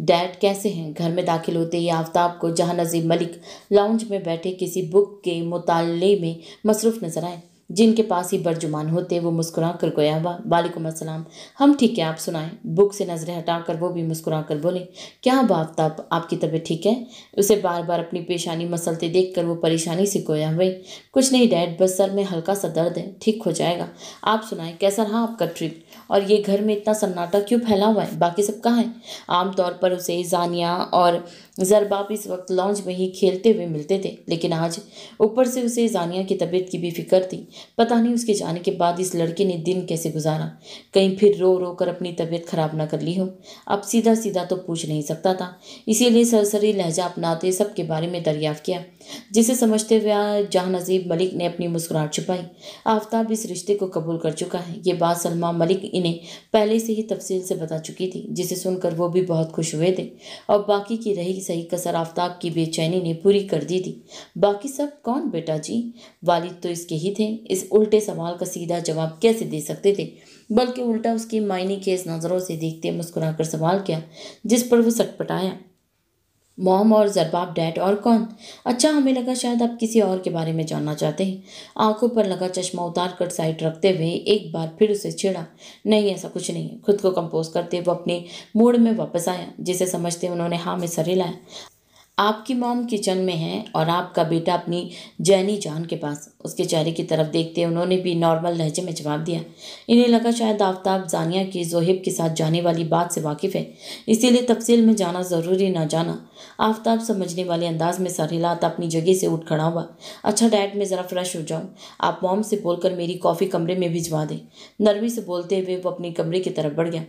A: डैड कैसे हैं घर में दाखिल होते ही आफ्ताब को जहां नजीब मलिक लाउंज में बैठे किसी बुक के मुताले में मसरूफ़ नजर आए जिनके पास ही बर्जुमान होते वो मुस्कुरा कर गोया हुआ वालेकुम असलम हम ठीक है आप सुनाएं बुक से नज़रें हटाकर वो भी मुस्कुरा कर बोले क्या बात तब आपकी तबीयत ठीक है उसे बार बार अपनी पेशानी मसलते देख कर वो परेशानी से गोया हुई कुछ नहीं डैड बस सर में हल्का सा दर्द है ठीक हो जाएगा आप सुनाएं कैसा रहा आपका ट्रिप और ये घर में इतना सन्नाटा क्यों फैला हुआ है बाकी सब कहाँ है आमतौर पर उसे जानिया और जरबाप इस वक्त लॉन्च में ही खेलते हुए मिलते थे लेकिन आज ऊपर से उसे जानिया की तबीयत की भी फिक्र थी पता नहीं उसके जाने के बाद इस लड़के ने दिन कैसे गुजारा कहीं फिर रो रो कर अपनी तबीयत खराब ना कर ली हो अब सीधा सीधा तो पूछ नहीं सकता था इसीलिए सरसरी लहजा अपनाते सबके बारे में दरियाफ़ किया जिसे समझते हुए जहाँ नजीब मलिक ने अपनी मुस्कुराहट छुपाई आफ्ताब इस रिश्ते को कबूल कर चुका है ये बात सलमा मलिक इन्हें पहले से ही तफसील से बता चुकी थी जिसे सुनकर वो भी बहुत खुश हुए थे और बाकी की रही सही कसर आफ्ताब की बेचैनी ने पूरी कर दी थी बाकी सब कौन बेटा जी वालिद तो इसके ही थे इस उल्टे सवाल का सीधा जवाब कैसे दे सकते थे बल्कि उल्टा उसकी मायने के नज़रों से देखते मुस्कुरा सवाल किया जिस पर वो सटपटाया मॉम और जरबाब डैड और कौन अच्छा हमें लगा शायद आप किसी और के बारे में जानना चाहते हैं आंखों पर लगा चश्मा उतार कर साइड रखते हुए एक बार फिर उसे छेड़ा नहीं ऐसा कुछ नहीं खुद को कंपोज करते वो अपने मूड में वापस आया जिसे समझते उन्होंने हाँ में सर हिलाया आपकी मॉम किचन में है और आपका बेटा अपनी जैनी जान के पास उसके चेहरे की तरफ देखते उन्होंने भी नॉर्मल लहजे में जवाब दिया इन्हें लगा शायद आफ्ताब जानिया की जोहेब के साथ जाने वाली बात से वाकिफ़ है इसीलिए तफसील में जाना ज़रूरी ना जाना आफ्ताब समझने वाले अंदाज में सर अपनी जगह से उठ खड़ा हुआ अच्छा डैड मैं ज़रा फ्रेश हो जाऊँ आप मॉम से बोलकर मेरी कॉफ़ी कमरे में भिजवा दें नरमी से बोलते हुए वो अपने कमरे की तरफ बढ़ गया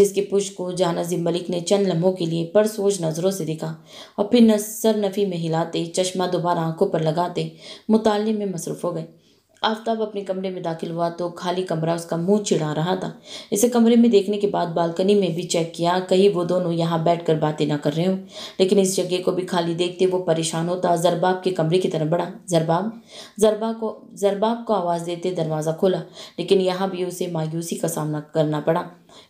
A: जिसकी पुष को जाना जिम मलिक ने चंद लम्हों के लिए पर नज़रों से देखा और फिर न सर नफ़ी में हिलाते चश्मा दोबारा आंखों पर लगाते मुताले में मसरूफ़ हो गए आफ्ताब अपने कमरे में दाखिल हुआ तो खाली कमरा उसका मुंह चिढ़ा रहा था इसे कमरे में देखने के बाद बालकनी में भी चेक किया कहीं वो दोनों यहाँ बैठकर बातें ना कर रहे हों लेकिन इस जगह को भी खाली देखते वो परेशान होता जरबाब के कमरे की तरफ बढ़ा जरबाब जरबा को जरबाब को आवाज़ देते दरवाज़ा खोला लेकिन यहाँ भी उसे मायूसी का सामना करना पड़ा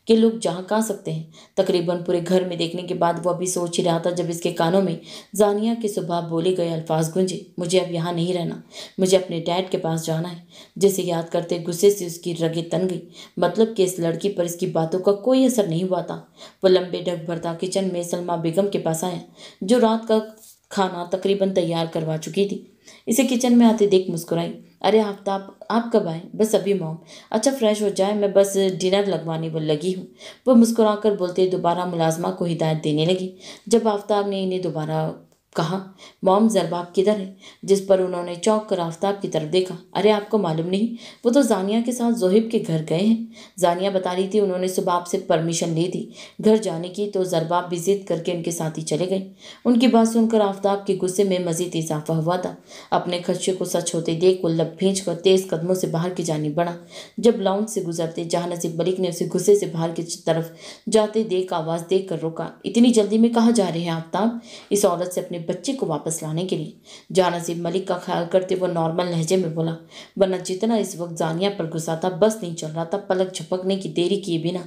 A: कि लोग जहाँ का सकते हैं तकरीबन पूरे घर में देखने के बाद वो अभी सोच ही रहा था जब इसके कानों में जानिया के सुबह बोले गए अल्फाज गुंजे मुझे अब यहाँ नहीं रहना मुझे अपने डैड के पास जाना है जिसे याद करते गुस्से से उसकी रगे तन गई मतलब कि इस लड़की पर इसकी बातों का कोई असर नहीं हुआ था वह लंबे ढक भरता किचन में सलमा बेगम के पास आया जो रात का खाना तकरीबन तैयार करवा चुकी थी इसे किचन में आते देख मुस्कुराई अरे आफ्ताब तो आप कब आए बस अभी मॉम अच्छा फ्रेश हो जाए मैं बस डिनर लगवाने पर लगी हूँ वह मुस्कुराकर बोलते दोबारा मुलाजमा को हिदायत देने लगी जब आफ्ताब ने इन्हें दोबारा कहा बॉम्ब जरबाब किधर है जिस पर उन्होंने चौंक कर आफ्ताब की तरफ देखा अरे आपको मालूम नहीं वो तो जानिया के साथ जोहिब के घर गए हैं जानिया बता रही थी उन्होंने सुबह आपसे परमिशन ले दी घर जाने की तो जरबाब भी जिद करके उनके साथ ही चले गए उनकी बात सुनकर आफ्ताब के गुस्से में मजीद इजाफा हुआ था अपने खदशे को सच होते देख वो लब भेज कर तेज़ कदमों से बाहर की जानी बढ़ा जब लाउंज से गुजरते जहाँ नसीब मलिक ने उसे गुस्से से बाहर की तरफ जाते देख आवाज़ देख कर रोका इतनी जल्दी में कहाँ जा रहे हैं आफ्ताब इस औरत से अपने बच्चे को वापस लाने के लिए नजीब मलिक का ख्याल करते वो नॉर्मल लहजे में बोला वरना जितना इस वक्त जानिया पर गुस्सा था बस नहीं चल रहा था पलक झपकने की देरी किए बिना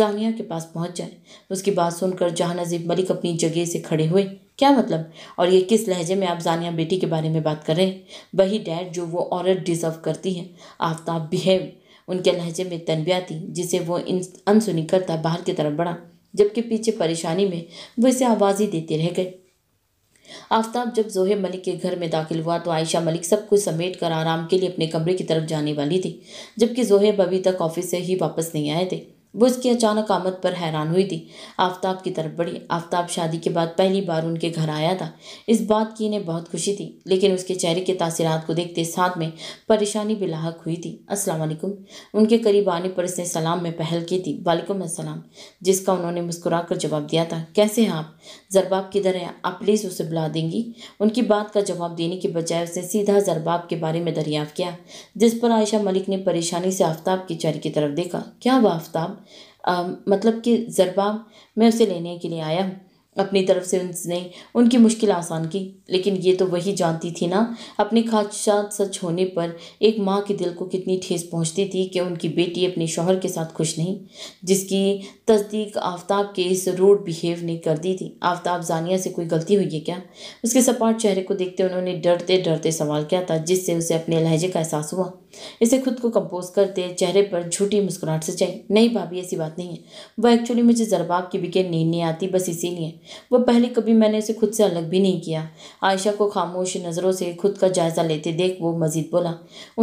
A: जानिया के पास पहुंच जाए उसकी बात सुनकर जहानाजीब मलिक अपनी जगह से खड़े हुए क्या मतलब और ये किस लहजे में आप जानिया बेटी के बारे में बात कर रहे हैं वही डैड जो वो औरत डिजर्व करती है आफ्ताब बिहेव उनके लहजे में तनबिया थी जिसे वो अनसुनी करता बाहर की तरफ बढ़ा जबकि पीछे परेशानी में वो इसे आवाज़ ही देते रह गए आफ्ताब जब जोहेब मलिक के घर में दाखिल हुआ तो आयशा मलिक सब कुछ समेट कर आराम के लिए अपने कमरे की तरफ जाने वाली थी जबकि जोहेब अभी तक ऑफिस से ही वापस नहीं आए थे वो इसकी अचानक आमद पर हैरान हुई थी आफ्ताब की तरफ बढ़ी आफ्ताब शादी के बाद पहली बार उनके घर आया था इस बात की इन्हें बहुत खुशी थी लेकिन उसके चेहरे के तासीरात को देखते साथ में परेशानी भी लाक हुई थी अस्सलाम वालेकुम उनके करीब आने पर इसने सलाम में पहल की थी वालेकुम अस्सलाम जिसका उन्होंने मुस्कुरा कर जवाब दिया था कैसे हैं आप जरबाब किधर हैं आप प्लीज़ उसे बुला देंगी उनकी बात का जवाब देने के बजाय उसने सीधा जरबाब के बारे में दरियाफ़ किया जिस पर आयशा मलिक ने परेशानी से आफ्ताब के चेहरे की तरफ देखा क्या वह आफ्ताब मतलब कि ज़रबा मैं उसे लेने के लिए आया हूँ अपनी तरफ से उसने उनकी मुश्किल आसान की लेकिन ये तो वही जानती थी ना अपने खादशात सच होने पर एक माँ के दिल को कितनी ठेस पहुँचती थी कि उनकी बेटी अपने शोहर के साथ खुश नहीं जिसकी तस्दीक आफ्ताब के इस रोड बिहेव ने कर दी थी आफ्ताब जानिया से कोई गलती हुई है क्या उसके सपाट चेहरे को देखते उन्होंने डरते डरते सवाल किया था जिससे उसे अपने लहजे का एहसास हुआ इसे खुद को कंपोज करते चेहरे पर झूठी मुस्कुराहट से चाहिए नहीं भाभी ऐसी बात नहीं है वह एक्चुअली मुझे जरबाब की बिके नींद नहीं आती बस इसीलिए वह पहले कभी मैंने इसे खुद से अलग भी नहीं किया आयशा को खामोश नज़रों से खुद का जायज़ा लेते देख वो मज़ीद बोला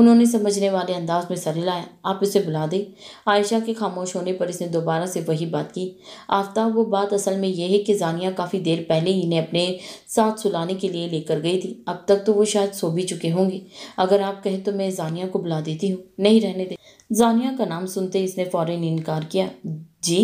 A: उन्होंने समझने वाले अंदाज में सर लाया आप इसे बुला दें आयशा के खामोश होने पर इसने दोबारा से वही बात की आफ्ताब वो बात असल में यह है कि जानिया काफ़ी देर पहले ही इन्हें अपने साथ सुलाने के लिए लेकर गई थी अब तक तो वो शायद सो भी चुके होंगे अगर आप कहें तो मैं जानिया को बुला देती हूँ नहीं रहने दे जानिया का नाम सुनते इसने फ़ौरन इनकार किया जी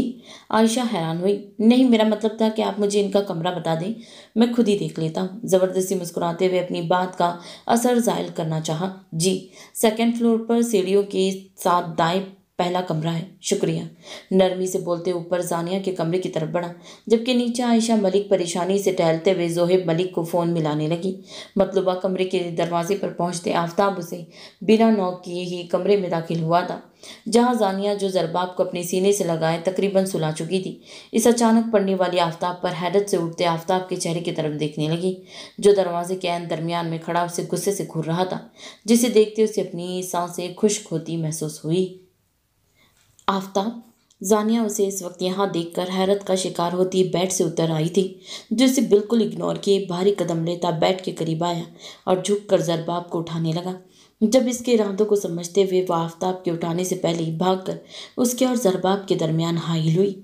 A: आयशा हैरान हुई नहीं मेरा मतलब था कि आप मुझे इनका कमरा बता दें मैं खुद ही देख लेता हूँ ज़बरदस्ती मुस्कुराते हुए अपनी बात का असर जायल करना चाहा जी सेकेंड फ्लोर पर सीढ़ियों के साथ दाएं पहला कमरा है शुक्रिया नरमी से बोलते ऊपर जानिया के कमरे की तरफ बढ़ा जबकि नीचे आयशा मलिक परेशानी से टहलते हुए जोहेब मलिक को फ़ोन मिलाने लगी मतलूबा कमरे के दरवाजे पर पहुँचते आफ्ताब उसे बिना नौक किए ही कमरे में दाखिल हुआ था जहां जानिया जो जरबाब को अपने सीने से लगाए तकरीबन सुला चुकी थी इस अचानक पड़ने वाली आफ्ताब पर हैरत से उठते आफ्ताब के चेहरे की तरफ देखने लगी जो दरवाजे के अंदर दरमियान में खड़ा उसे गुस्से से घूर रहा था जिसे देखते उसे अपनी सांसें खुश्क होती महसूस हुई आफ्ताब जानिया उसे इस वक्त यहाँ देखकर हैरत का शिकार होती बैट से उतर आई थी जो उसे बिल्कुल इग्नोर किए भारी कदम लेता बैट के करीब आया और झुक कर जरबाब को उठाने लगा जब इसके इरादों को समझते हुए वह आफ्ताब के उठाने से पहले ही कर उसके और जरबाब के दरमियान हाइल हुई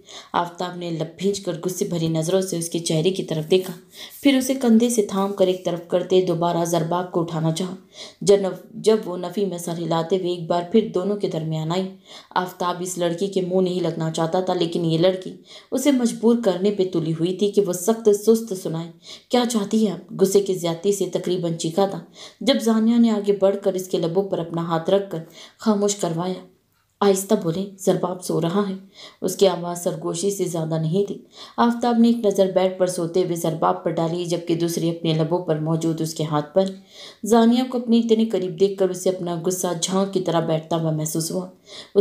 A: आफ्ताब ने लप भींच कर गुस्से भरी नज़रों से उसके चेहरे की तरफ देखा फिर उसे कंधे से थाम कर एक तरफ करते दोबारा जरबाब को उठाना चाहा जब जब वो नफ़ी में सर हिलाते हुए एक बार फिर दोनों के दरमियान आई आफ्ताब इस लड़की के मुंह नहीं लगना चाहता था लेकिन ये लड़की उसे मजबूर करने पे तुली हुई थी कि वो सख्त सुस्त सुनाए क्या चाहती है आप गुस्से की ज्यादा से तकरीबन चीखा था जब जानिया ने आगे बढ़कर इसके लबों पर अपना हाथ रख कर खामोश करवाया आहिस्ता बोले जरबाब सो रहा है उसकी आवाज़ सरगोशी से ज़्यादा नहीं थी आफ्ताब ने एक नज़र बेड पर सोते हुए जरबाब पर डाली जबकि दूसरी अपने लबों पर मौजूद उसके हाथ पर जानिया को अपनी इतने करीब देखकर उसे अपना गुस्सा झाँक की तरह बैठता हुआ महसूस हुआ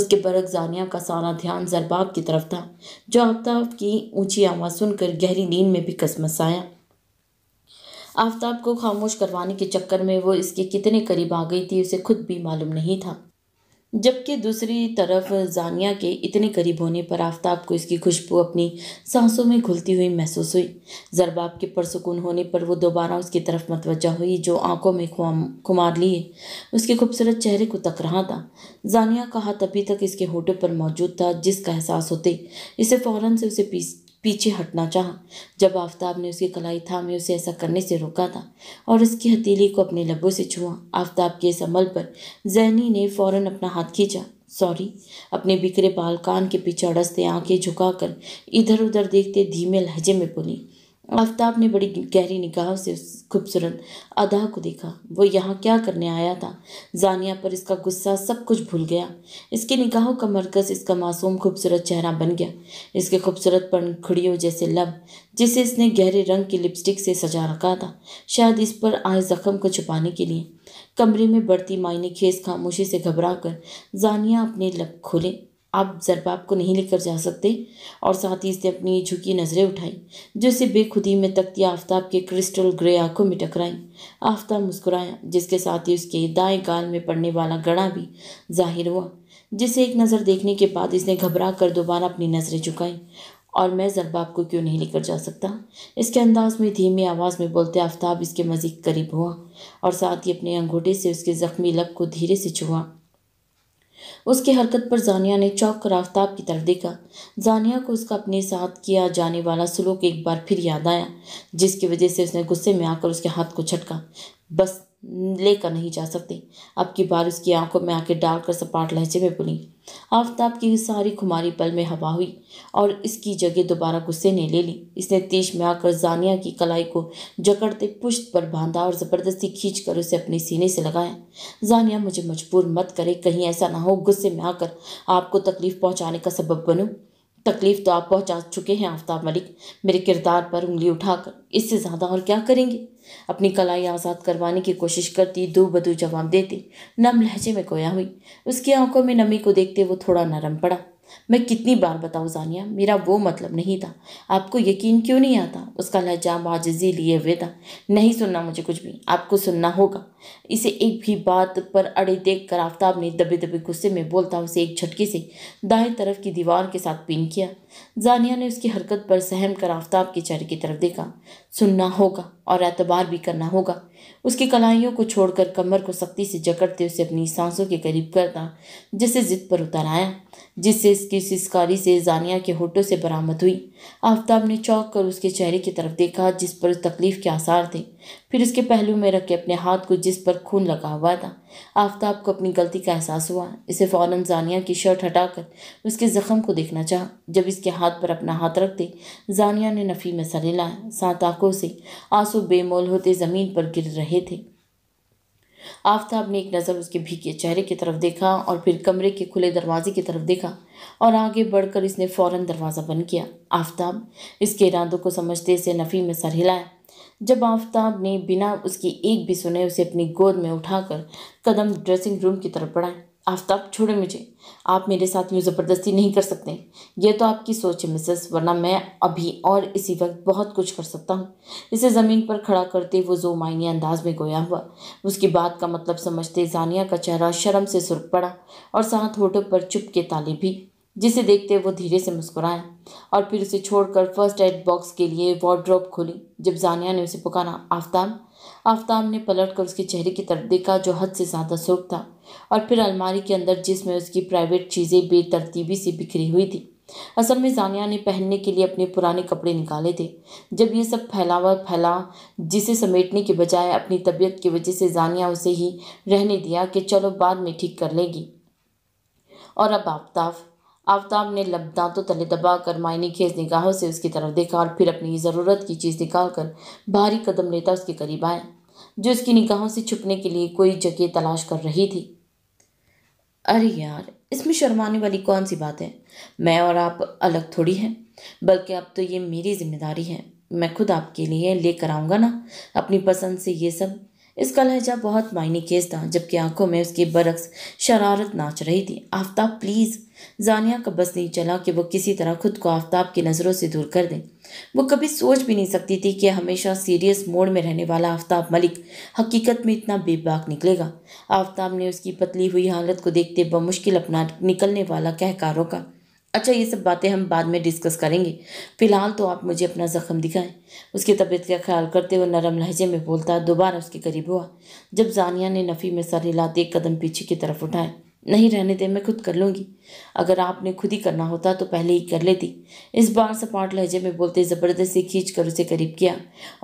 A: उसके बरक जानिया का सारा ध्यान जरबाब की तरफ था जो आफ्ताब की ऊँची आवाज़ सुनकर गहरी नींद में भी कसमस आया आफ्ताब को खामोश करवाने के चक्कर में वो इसके कितने करीब आ गई थी उसे खुद भी मालूम नहीं था जबकि दूसरी तरफ जानिया के इतने करीब होने पर आफ्ताब को इसकी खुशबू अपनी सांसों में घुलती हुई महसूस हुई जरबाब के परसकून होने पर वो दोबारा उसकी तरफ मतवजा हुई जो आंखों में खुमार लिए उसके खूबसूरत चेहरे को तक रहा था जानिया का हाथ अभी तक इसके होटों पर मौजूद था जिसका एहसास होते इसे फ़ौरन से उसे पीस पीछे हटना चाहा जब आफताब ने उसकी कलाई थामे उसे ऐसा करने से रोका था और उसकी हथेली को अपने लबों से छुआ आफताब के इस अमल पर जैनी ने फौरन अपना हाथ खींचा सॉरी अपने बिखरे बाल कान के पीछे अड़सते आंखें झुकाकर इधर उधर देखते धीमे लहजे में बोली आफ्ताब ने बड़ी गहरी निगाह से उस खूबसूरत अदा को देखा वो यहाँ क्या करने आया था जानिया पर इसका गुस्सा सब कुछ भूल गया इसकी निगाहों का मरकज़ इसका मासूम खूबसूरत चेहरा बन गया इसके खूबसूरत पनखड़ियों जैसे लब जिसे इसने गहरे रंग की लिपस्टिक से सजा रखा था शायद इस पर आए ज़ख्म को छुपाने के लिए कमरे में बढ़ती मायने खेस खामोशी से घबरा कर जानिया अपने लब खोले आप जरबाब को नहीं लेकर जा सकते और साथ ही इसने अपनी झुकी नज़रें उठाई जो इसे बेखुदी में तकती आफ्ताब के क्रिस्टल ग्रे आंखों में टकराई आफ्ताब मुस्कुराया जिसके साथ ही उसके दाएं गाल में पड़ने वाला गड़ा भी जाहिर हुआ जिसे एक नज़र देखने के बाद इसने घबरा कर दोबारा अपनी नज़रें झुकाई और मैं जरबाब को क्यों नहीं लेकर जा सकता इसके अंदाज में धीमी आवाज़ में बोलते आफ्ताब इसके मज़ीद करीब हुआ और साथ ही अपने अंगूठे से उसके ज़ख्मी लब को धीरे से छुआ उसकी हरकत पर जानिया ने चौक कर आफ्ताब की तरफ देखा जानिया को उसका अपने साथ किया जाने वाला सलूक एक बार फिर याद आया जिसकी वजह से उसने गुस्से में आकर उसके हाथ को छटका बस लेकर नहीं जा सकते अब की बार उसकी आंखों में आंखें डालकर सपाट लहजे में बोली आफ्ताब की सारी खुमारी पल में हवा हुई और इसकी जगह दोबारा गुस्से ने ले ली इसने तेज में आकर जानिया की कलाई को जकड़ते पुश्त पर बांधा और ज़बरदस्ती खींच कर उसे अपने सीने से लगाया जानिया मुझे मजबूर मत करे कहीं ऐसा ना हो गुस्से में आकर आपको तकलीफ पहुंचाने का सबब बनूं तकलीफ़ तो आप पहुंचा चुके हैं आफ्ताब मलिक मेरे किरदार पर उंगली उठाकर इससे ज़्यादा और क्या करेंगे अपनी कलाई आज़ाद करवाने की कोशिश करती दो बदू जवाब देती नम लहजे में कोया हुई उसकी आंखों में नमी को देखते वो थोड़ा नरम पड़ा मैं कितनी बार बताऊँ जानिया मेरा वो मतलब नहीं था आपको यकीन क्यों नहीं आता उसका लहजा माजजी लिए हुए था नहीं सुनना मुझे कुछ भी आपको सुनना होगा इसे एक भी बात पर अड़े देख कर आफ्ताब ने दबे दबे गुस्से में बोलता उसे एक झटके से दाएं तरफ की दीवार के साथ पिन किया जानिया ने उसकी हरकत पर सहम कर आफ्ताब के चेहरे की तरफ देखा सुनना होगा और एतबार भी करना होगा उसकी कलाइयों को छोड़कर कमर को सख्ती से जकड़ते उसे अपनी सांसों के करीब करता जिसे जिद पर उतर आया जिससे इसकी सिस्कारी से जानिया के होठों से बरामद हुई आफ्ताब ने चौंक कर उसके चेहरे की तरफ देखा जिस पर तकलीफ के आसार थे फिर उसके पहलू में रखे अपने हाथ को जिस पर खून लगा हुआ था आफ्ताब को अपनी गलती का एहसास हुआ इसे फ़ौरन जानिया की शर्ट हटाकर उसके ज़ख्म को देखना चाह जब इसके हाथ पर अपना हाथ रखते जानिया ने नफ़ी में सर लाया सात आंखों से आंसू बेमोल होते ज़मीन पर गिर रहे थे आफ्ताब ने एक नज़र उसके भीगे चेहरे की तरफ देखा और फिर कमरे के खुले दरवाजे की तरफ देखा और आगे बढ़कर इसने फ़ौरन दरवाज़ा बंद किया आफ्ताब इसके इरादों को समझते से नफ़ी में सर हिलाया जब आफ्ताब ने बिना उसकी एक भी सुने उसे अपनी गोद में उठाकर कदम ड्रेसिंग रूम की तरफ बढ़ाए आफ्ताब छोड़े मुझे आप मेरे साथ यूँ ज़बरदस्ती नहीं कर सकते यह तो आपकी सोच है मिसेस वरना मैं अभी और इसी वक्त बहुत कुछ कर सकता हूँ इसे ज़मीन पर खड़ा करते वो जो मायने अंदाज में गोया हुआ उसकी बात का मतलब समझते जानिया का चेहरा शर्म से सुरख पड़ा और साथ होठों पर चुप के ताले भी जिसे देखते वो धीरे से मुस्कुराया और फिर उसे छोड़कर फर्स्ट एड बॉक्स के लिए वार्ड्रॉप खोली जब जानिया ने उसे पुकारा आफ्ताब आफ्ताब ने पलट कर उसके चेहरे की तरफ देखा जो हद से ज़्यादा सुर्ख था और फिर अलमारी के अंदर जिसमें उसकी प्राइवेट चीज़ें बेतरतीबी से बिखरी हुई थी असल में जानिया ने पहनने के लिए अपने पुराने कपड़े निकाले थे जब ये सब फैलावा फैला जिसे समेटने के बजाय अपनी तबीयत की वजह से जानिया उसे ही रहने दिया कि चलो बाद में ठीक कर लेगी और अब आफ्ताब आफ्ताब ने लबदांतों तले दबा कर मायने खेज निगाहों से उसकी तरफ देखा और फिर अपनी ज़रूरत की चीज़ निकाल कर भारी कदम लेता उसके करीब आया जो उसकी निगाहों से छुपने के लिए कोई जगह तलाश कर रही थी अरे यार इसमें शर्माने वाली कौन सी बात है मैं और आप अलग थोड़ी हैं बल्कि अब तो ये मेरी जिम्मेदारी है मैं खुद आपके लिए लेकर आऊँगा ना अपनी पसंद से ये सब इसका लहजा बहुत मायने केस था जबकि आंखों में उसकी बरक्स शरारत नाच रही थी आफ्ताब प्लीज़ जानिया का बस नहीं चला कि वो किसी तरह खुद को आफ्ताब की नज़रों से दूर कर दे वो कभी सोच भी नहीं सकती थी कि हमेशा सीरियस मोड में रहने वाला आफ्ताब मलिक हकीकत में इतना बेबाक निकलेगा आफ्ताब ने उसकी पतली हुई हालत को देखते बमुश्किल अपना निकलने वाला कहकारों का अच्छा ये सब बातें हम बाद में डिस्कस करेंगे फ़िलहाल तो आप मुझे अपना ज़ख्म दिखाएं उसकी तबीयत का ख्याल करते हुए नरम लहजे में बोलता दोबारा उसके करीब हुआ जब जानिया ने नफ़ी में सर हिलाते एक कदम पीछे की तरफ उठाए नहीं रहने दे मैं खुद कर लूँगी अगर आपने खुद ही करना होता तो पहले ही कर लेती इस बार सपाट लहजे में बोलते ज़बरदस्ती खींच कर उसे करीब किया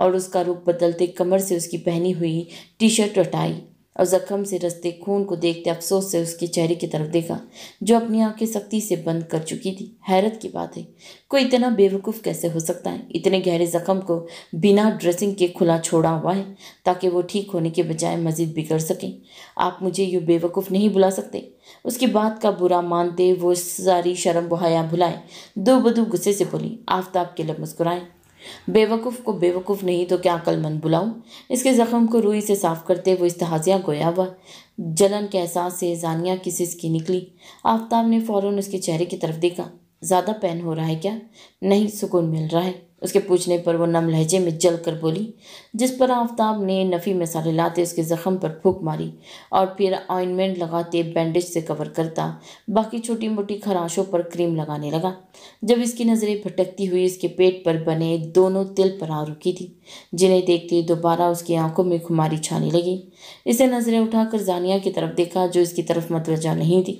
A: और उसका रुख बदलते कमर से उसकी पहनी हुई टी शर्ट हटाई और जख्म से रस्ते खून को देखते अफसोस से उसके चेहरे की तरफ देखा जो अपनी आंखें सख्ती से बंद कर चुकी थी हैरत की बात है कोई इतना बेवकूफ़ कैसे हो सकता है इतने गहरे जख्म को बिना ड्रेसिंग के खुला छोड़ा हुआ है ताकि वो ठीक होने के बजाय मज़ीद बिगड़ सके आप मुझे यूँ बेवकूफ़ नहीं बुला सकते उसकी बात का बुरा मानते वो सारी शर्म बुहाया भुलाए दो बदू गुस्से से बोली आफ्ताब के लब मुस्कुराएं बेवकूफ़ को बेवकूफ़ नहीं तो क्या अक्लमंद बुलाऊं इसके ज़ख्म को रूई से साफ करते वो इस्तहाजिया गोया हुआ जलन के एहसास से जानिया की सिसकी निकली आफ्ताब ने फ़ौरन उसके चेहरे की तरफ देखा ज़्यादा पेन हो रहा है क्या नहीं सुकून मिल रहा है उसके पूछने पर वो नम लहजे में जल कर बोली जिस पर आफ्ताब ने नफ़ी मिसालें लाते उसके ज़ख़म पर फूक मारी और फिर ऑइनमेंट लगाते बैंडेज से कवर करता बाकी छोटी मोटी खराशों पर क्रीम लगाने लगा जब इसकी नज़रें भटकती हुई इसके पेट पर बने दोनों तिल पर आ रुकी थी जिन्हें देखते दोबारा उसकी आंखों में खुमारी छाने लगी इसे नज़रें उठाकर जानिया की तरफ देखा जो इसकी तरफ मतवजा नहीं थी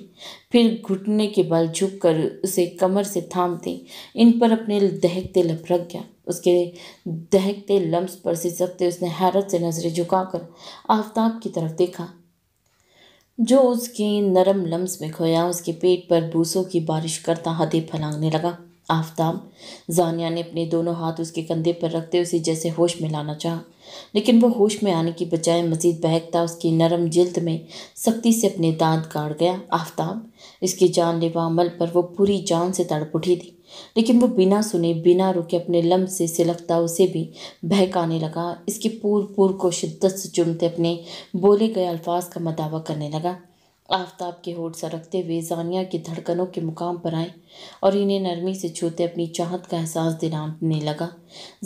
A: फिर घुटने के बल झुक कर उसे कमर से थामते इन पर अपने दहकते लपक गया उसके दहकते लम्स पर सिसकते उसने हैरत से नज़रें झुकाकर आफ्ताब की तरफ देखा जो उसके नरम लम्स में खोया उसके पेट पर बूसों की बारिश करता हदे फलांगने लगा आफ्ताब जानिया ने अपने दोनों हाथ उसके कंधे पर रखते उसे जैसे होश में लाना चाहा लेकिन वो होश में आने की बजाय मजीद बहकता उसकी नरम जिल्द में सख्ती से अपने दांत गाड़ गया आफ्ताब इसके जानलेवा अमल पर वो पूरी जान से तड़प उठी थी लेकिन वो बिना सुने बिना रुके अपने लम्ब से सिलकता उसे भी बहकाने लगा इसकी पूर पूर को शिद्दत से चुमते अपने बोले गए अल्फाज का मदावा करने लगा आफ्ताब के होठ सरकते हुए जानिया की धड़कनों के मुकाम पर आए और इन्हें नरमी से छूते अपनी चाहत का एहसास दिलाने लगा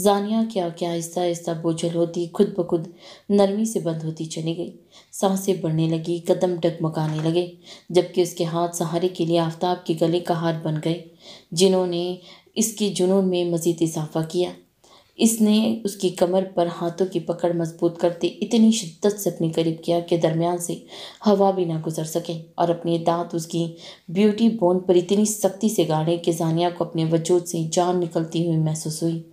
A: जानिया क्या क्या आहिस्ता आहिस्ता बोझल होती खुद ब खुद नरमी से बंद होती चली गई सांसें बढ़ने लगी कदम डगमगाने लगे जबकि उसके हाथ सहारे के लिए आफ्ताब के गले का हाथ बन गए जिन्होंने इसके जुनून में मज़ीद इजाफ़ा किया इसने उसकी कमर पर हाथों की पकड़ मजबूत करते इतनी शिद्दत से अपने करीब किया कि दरमियान से हवा भी ना गुजर सके और अपने दांत उसकी ब्यूटी बोन पर इतनी सख्ती से गाड़े कि जानिया को अपने वजूद से जान निकलती हुई महसूस हुई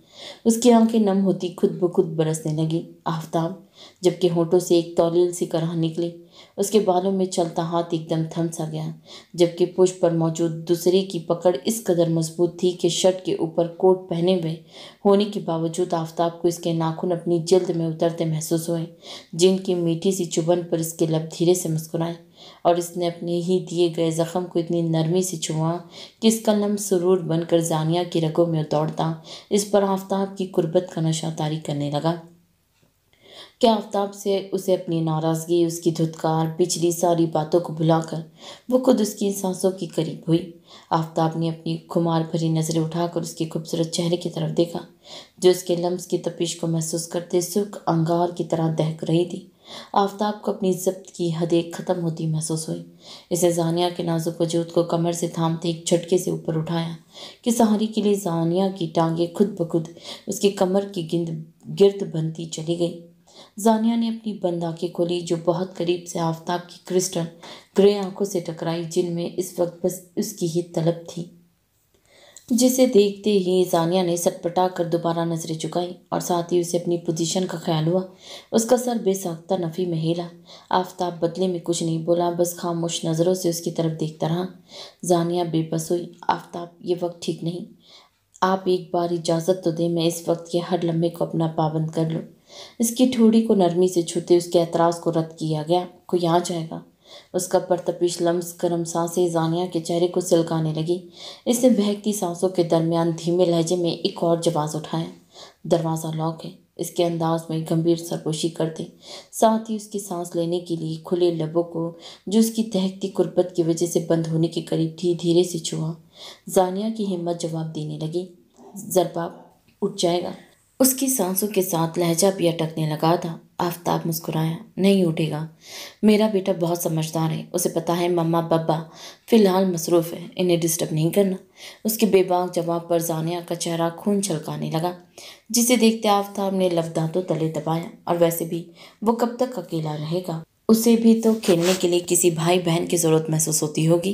A: उसकी आंखें नम होती खुद ब खुद बरसने लगी आफ्ताब जबकि होठों से एक तौलील सी कराह निकली उसके बालों में चलता हाथ एकदम थम सा गया जबकि पुष्प पर मौजूद दूसरे की पकड़ इस कदर मजबूत थी कि शर्ट के ऊपर कोट पहने हुए होने के बावजूद आफताब को इसके नाखून अपनी जल्द में उतरते महसूस हुए जिनकी मीठी सी चुभन पर इसके लब धीरे से मुस्कुराए और इसने अपने ही दिए गए ज़ख्म को इतनी नरमी से छुआ कि इसका नम सुरूर बनकर जानिया की रगों में दौड़ता इस पर आफ्ताब की कुर्बत का नशा तारी करने लगा क्या आफ्ताब से उसे अपनी नाराज़गी उसकी धुतकार पिछली सारी बातों को भुलाकर वो खुद उसकी सांसों के करीब हुई आफ्ताब ने अपनी खुमार भरी नज़रें उठाकर उसके खूबसूरत चेहरे की तरफ देखा जो उसके लम्ब की तपिश को महसूस करते सुख अंगार की तरह दहक रही थी आफ्ताब को अपनी जब्त की हदें ख़त्म होती महसूस हुई इसे जानिया के नाजुक वजूद को कमर से थामते एक झटके से ऊपर उठाया कि सहारी के लिए जानिया की टांगें खुद ब खुद उसकी कमर की गिंद गिर्द बनती चली गई जानिया ने अपनी बंद आँखें खोली जो बहुत करीब से आफ्ताब की क्रिस्टल ग्रे आंखों से टकराई जिनमें इस वक्त बस उसकी ही तलब थी जिसे देखते ही जानिया ने सटपटा कर दोबारा नजरें चुकाई और साथ ही उसे अपनी पोजीशन का ख्याल हुआ उसका सर बेसाख्ता नफ़ी में हेला आफ्ताब बदले में कुछ नहीं बोला बस खामोश नज़रों से उसकी तरफ देखता रहा जानिया बेबस हुई आफ्ताब ये वक्त ठीक नहीं आप एक बार इजाज़त तो दें मैं इस वक्त के हर लम्हे को अपना पाबंद कर लूँ इसकी ठोड़ी को नरमी से छूते उसके एतराज़ को रद्द किया गया कोई आ जाएगा उसका परतपिश लम्स गर्म सांसें जानिया के चेहरे को सिलकाने लगी इसने बहकती सांसों के दरमियान धीमे लहजे में एक और जवाब उठाया दरवाज़ा लॉक है इसके अंदाज में गंभीर सरपोशी कर दे साथ ही उसकी सांस लेने के लिए खुले लबों को जो उसकी तहकती कुर्बत की वजह से बंद होने के करीब थी धीरे से छुआ जानिया की हिम्मत जवाब देने लगी जरबाब उठ जाएगा उसकी सांसों के साथ लहजा भी अटकने लगा था आफ्ताब मुस्कुराया नहीं उठेगा मेरा बेटा बहुत समझदार है उसे पता है मम्मा बब्बा फ़िलहाल मसरूफ़ है इन्हें डिस्टर्ब नहीं करना उसके बेबाक जवाब पर जानिया का चेहरा खून छलकाने लगा जिसे देखते आफ्ताब ने दाँतों तले दबाया और वैसे भी वो कब तक अकेला रहेगा उसे भी तो खेलने के लिए किसी भाई बहन की ज़रूरत महसूस होती होगी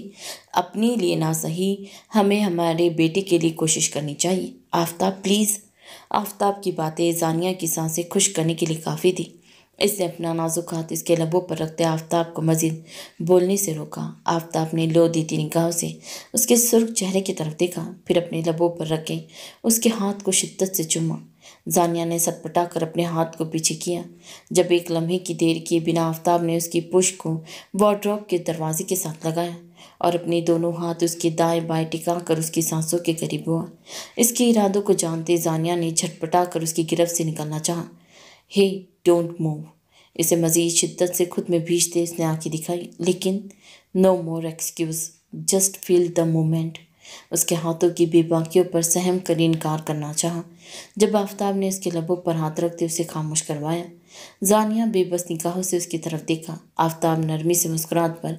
A: अपने लिए ना सही हमें हमारे बेटे के लिए कोशिश करनी चाहिए आफ्ताब प्लीज़ आफ्ताब की बातें जानिया की सांसें खुश करने के लिए काफ़ी थी इसने अपना नाजुक हाथ इसके लबों पर रखते आफ्ताब को मजीद बोलने से रोका आफ्ताब ने लो देती निगाहों से उसके सुर्ख चेहरे की तरफ देखा फिर अपने लबों पर रखे उसके हाथ को शिद्दत से चुमा जानिया ने सटपटा कर अपने हाथ को पीछे किया जब एक लम्हे की देर किए बिना आफ्ताब ने उसकी पुश को वार्ड्रॉप के दरवाजे के साथ लगाया और अपने दोनों हाथ उसके दाएं बाएं टिका कर उसकी सांसों के करीब हुआ इसके इरादों को जानते जानिया ने झटपटा कर उसकी गिरफ्त से निकलना चाहा हे डोंट मूव इसे मज़ीद शिद्दत से खुद में भीजते इसने आंखें दिखाई लेकिन no more excuse just feel the moment उसके हाथों की बेबाकियों पर सहम कर इनकार करना चाहा जब आफ्ताब ने उसके लबों पर हाथ रखते उसे खामोश करवाया जानिया बेबस निकाहों से उसकी तरफ देखा आफ्ताब नरमी से मुस्कुराहट पर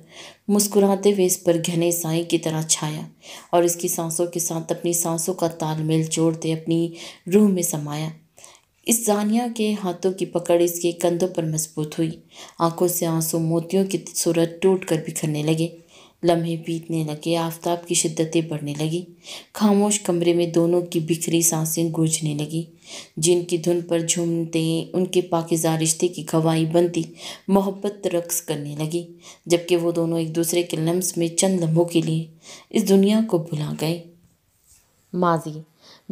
A: मुस्कुराते हुए इस पर घने साई की तरह छाया और इसकी सांसों के साथ अपनी सांसों का तालमेल जोड़ते अपनी रूह में समाया इस जानिया के हाथों की पकड़ इसके कंधों पर मजबूत हुई आंखों से आंसू मोतियों की सूरत टूट कर बिखरने लगे लम्हे बीतने लगे आफताब की शिद्दतें बढ़ने लगी खामोश कमरे में दोनों की बिखरी सांसें गूंजने लगी जिनकी धुन पर झूमते उनके पाकिजा रिश्ते की गवाही बनती मोहब्बत रक्स करने लगी जबकि वो दोनों एक दूसरे के लम्स में चंद लम्हों के लिए इस दुनिया को भुला गए माजी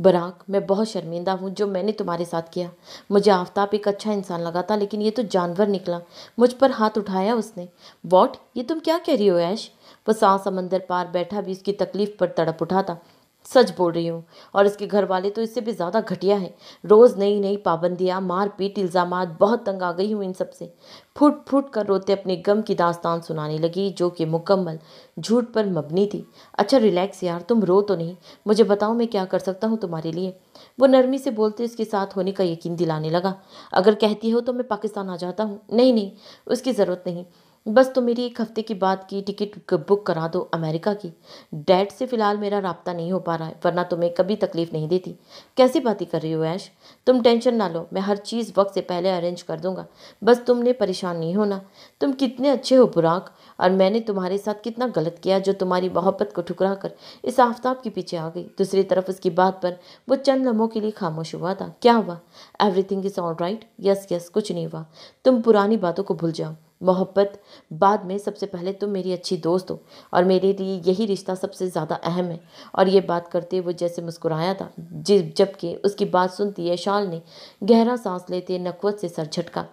A: बराक मैं बहुत शर्मिंदा हूँ जो मैंने तुम्हारे साथ किया मुझे आफ्ताब एक अच्छा इंसान लगा था लेकिन ये तो जानवर निकला मुझ पर हाथ उठाया उसने वॉट ये तुम क्या कह रही हो ऐश वह साव समंदर पार बैठा भी उसकी तकलीफ पर तड़प उठा था सच बोल रही हूँ और इसके घर वाले तो इससे भी ज़्यादा घटिया है रोज़ नई नई पाबंदियाँ मारपीट इल्ज़ाम बहुत तंग आ गई हूँ इन सबसे फुट फूट फूट कर रोते अपने गम की दास्तान सुनाने लगी जो कि मुकम्मल झूठ पर मबनी थी अच्छा रिलैक्स यार तुम रो तो नहीं मुझे बताओ मैं क्या कर सकता हूँ तुम्हारे लिए वो नरमी से बोलते उसके साथ होने का यकीन दिलाने लगा अगर कहती हो तो मैं पाकिस्तान आ जाता हूँ नहीं नहीं उसकी ज़रूरत नहीं बस तो मेरी एक हफ़्ते की बात की टिकट बुक करा दो अमेरिका की डैड से फ़िलहाल मेरा रबता नहीं हो पा रहा है वरना तुम्हें कभी तकलीफ़ नहीं देती कैसी बातें कर रही हो ऐश तुम टेंशन ना लो मैं हर चीज़ वक्त से पहले अरेंज कर दूंगा बस तुमने परेशान नहीं होना तुम कितने अच्छे हो बुराक और मैंने तुम्हारे साथ कितना गलत किया जो तुम्हारी मोहब्बत को ठुकरा कर इस आफ्ताब के पीछे आ गई दूसरी तरफ उसकी बात पर वो चंद लम्हों के लिए खामोश हुआ था क्या हुआ everything is all right yes yes कुछ नहीं हुआ तुम पुरानी बातों को भूल जाओ मोहब्बत बाद में सबसे पहले तुम मेरी अच्छी दोस्त हो और मेरे लिए यही रिश्ता सबसे ज़्यादा अहम है और ये बात करते वो जैसे मुस्कुराया था जिस जबकि उसकी बात सुनती है शाल ने गहरा सांस लेते नकवत से सर झटका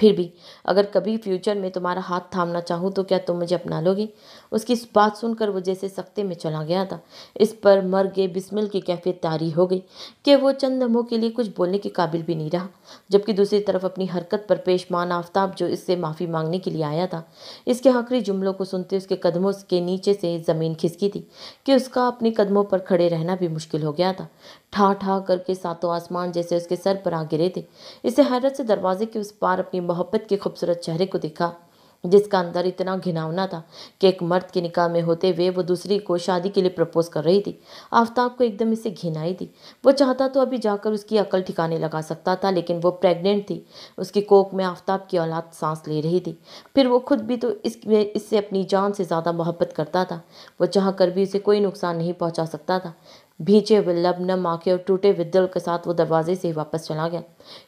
A: फिर भी अगर कभी फ्यूचर में तुम्हारा हाथ थामना चाहूँ तो क्या तुम मुझे अपना लोगे उसकी इस बात सुनकर वो जैसे सख्ते में चला गया था इस पर मर गए बिस्मिल की कैफियत तारी हो गई कि वो चंद दमों के लिए कुछ बोलने के काबिल भी नहीं रहा जबकि दूसरी तरफ अपनी हरकत पर पेशमान आफ्ताब जो इससे माफ़ी मांगने के लिए आया था इसके आखिरी जुमलों को सुनते उसके कदमों के नीचे से ज़मीन खिसकी थी कि उसका अपने कदमों पर खड़े रहना भी मुश्किल हो गया था ठा ठा करके सातों आसमान जैसे उसके सर पर आ गिरे थे इसे हैरत से दरवाजे के उस पार अपनी मोहब्बत के खूबसूरत चेहरे को देखा जिसका अंदर इतना घिनावना था कि एक मर्द के निकाह में होते हुए वो दूसरी को शादी के लिए प्रपोज कर रही थी आफ्ताब को एकदम इसे घिन आई थी वो चाहता तो अभी जाकर उसकी अकल ठिकाने लगा सकता था लेकिन वो प्रेग्नेंट थी उसकी कोक में आफ्ताब की औलाद सांस ले रही थी फिर वो खुद भी तो इसमें इससे अपनी जान से ज़्यादा मोहब्बत करता था वो चाह कर भी उसे कोई नुकसान नहीं पहुँचा सकता था भींचे हुए लब नम आँखें और टूटे हुए दिल के साथ वो दरवाजे से ही वापस चला गया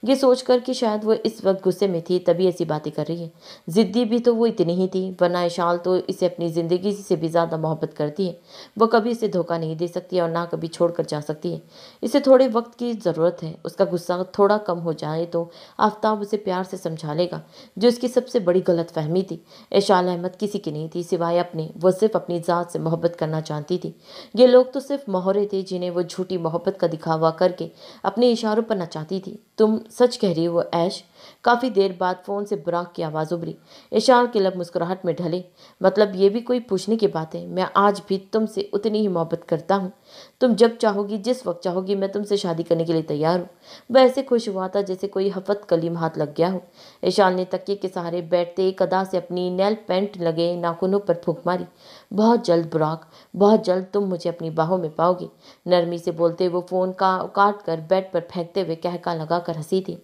A: ये सोचकर कि शायद वो इस वक्त गुस्से में थी तभी ऐसी बातें कर रही है ज़िद्दी भी तो वो इतनी ही थी वरना इशाल तो इसे अपनी ज़िंदगी से भी ज़्यादा मोहब्बत करती है वो कभी इसे धोखा नहीं दे सकती और ना कभी छोड़ कर जा सकती है इसे थोड़े वक्त की ज़रूरत है उसका गुस्सा थोड़ा कम हो जाए तो आफ्ताब उसे प्यार से समझा लेगा जो इसकी सबसे बड़ी गलत फहमी थी ऐशाल अहमद किसी की नहीं थी सिवाय अपने वह सिर्फ अपनी ज़ात से मोहब्बत करना चाहती थी ये लोग तो सिर्फ मोहरे थे जिन्हें वो झूठी मोहब्बत का दिखावा करके अपने इशारों पर नचाती थी तुम सच कह रही हो ऐश काफ़ी देर बाद फ़ोन से बुराक की आवाज़ उभरी ईशा के लब मुस्कुराहट में ढले मतलब ये भी कोई पूछने की बात है मैं आज भी तुमसे उतनी ही मोहब्बत करता हूँ तुम जब चाहोगी जिस वक्त चाहोगी मैं तुमसे शादी करने के लिए तैयार हूँ वह ऐसे खुश हुआ था जैसे कोई हफत कलीम हाथ लग गया हो ईशान ने तकिए के सहारे बैठते कदा से अपनी नैल पेंट लगे नाखूनों पर फूक मारी बहुत जल्द बुराक बहुत जल्द तुम मुझे अपनी बाहों में पाओगे नरमी से बोलते वो फ़ोन का काट कर बेड पर फेंकते हुए कहका लगाकर हंसी थी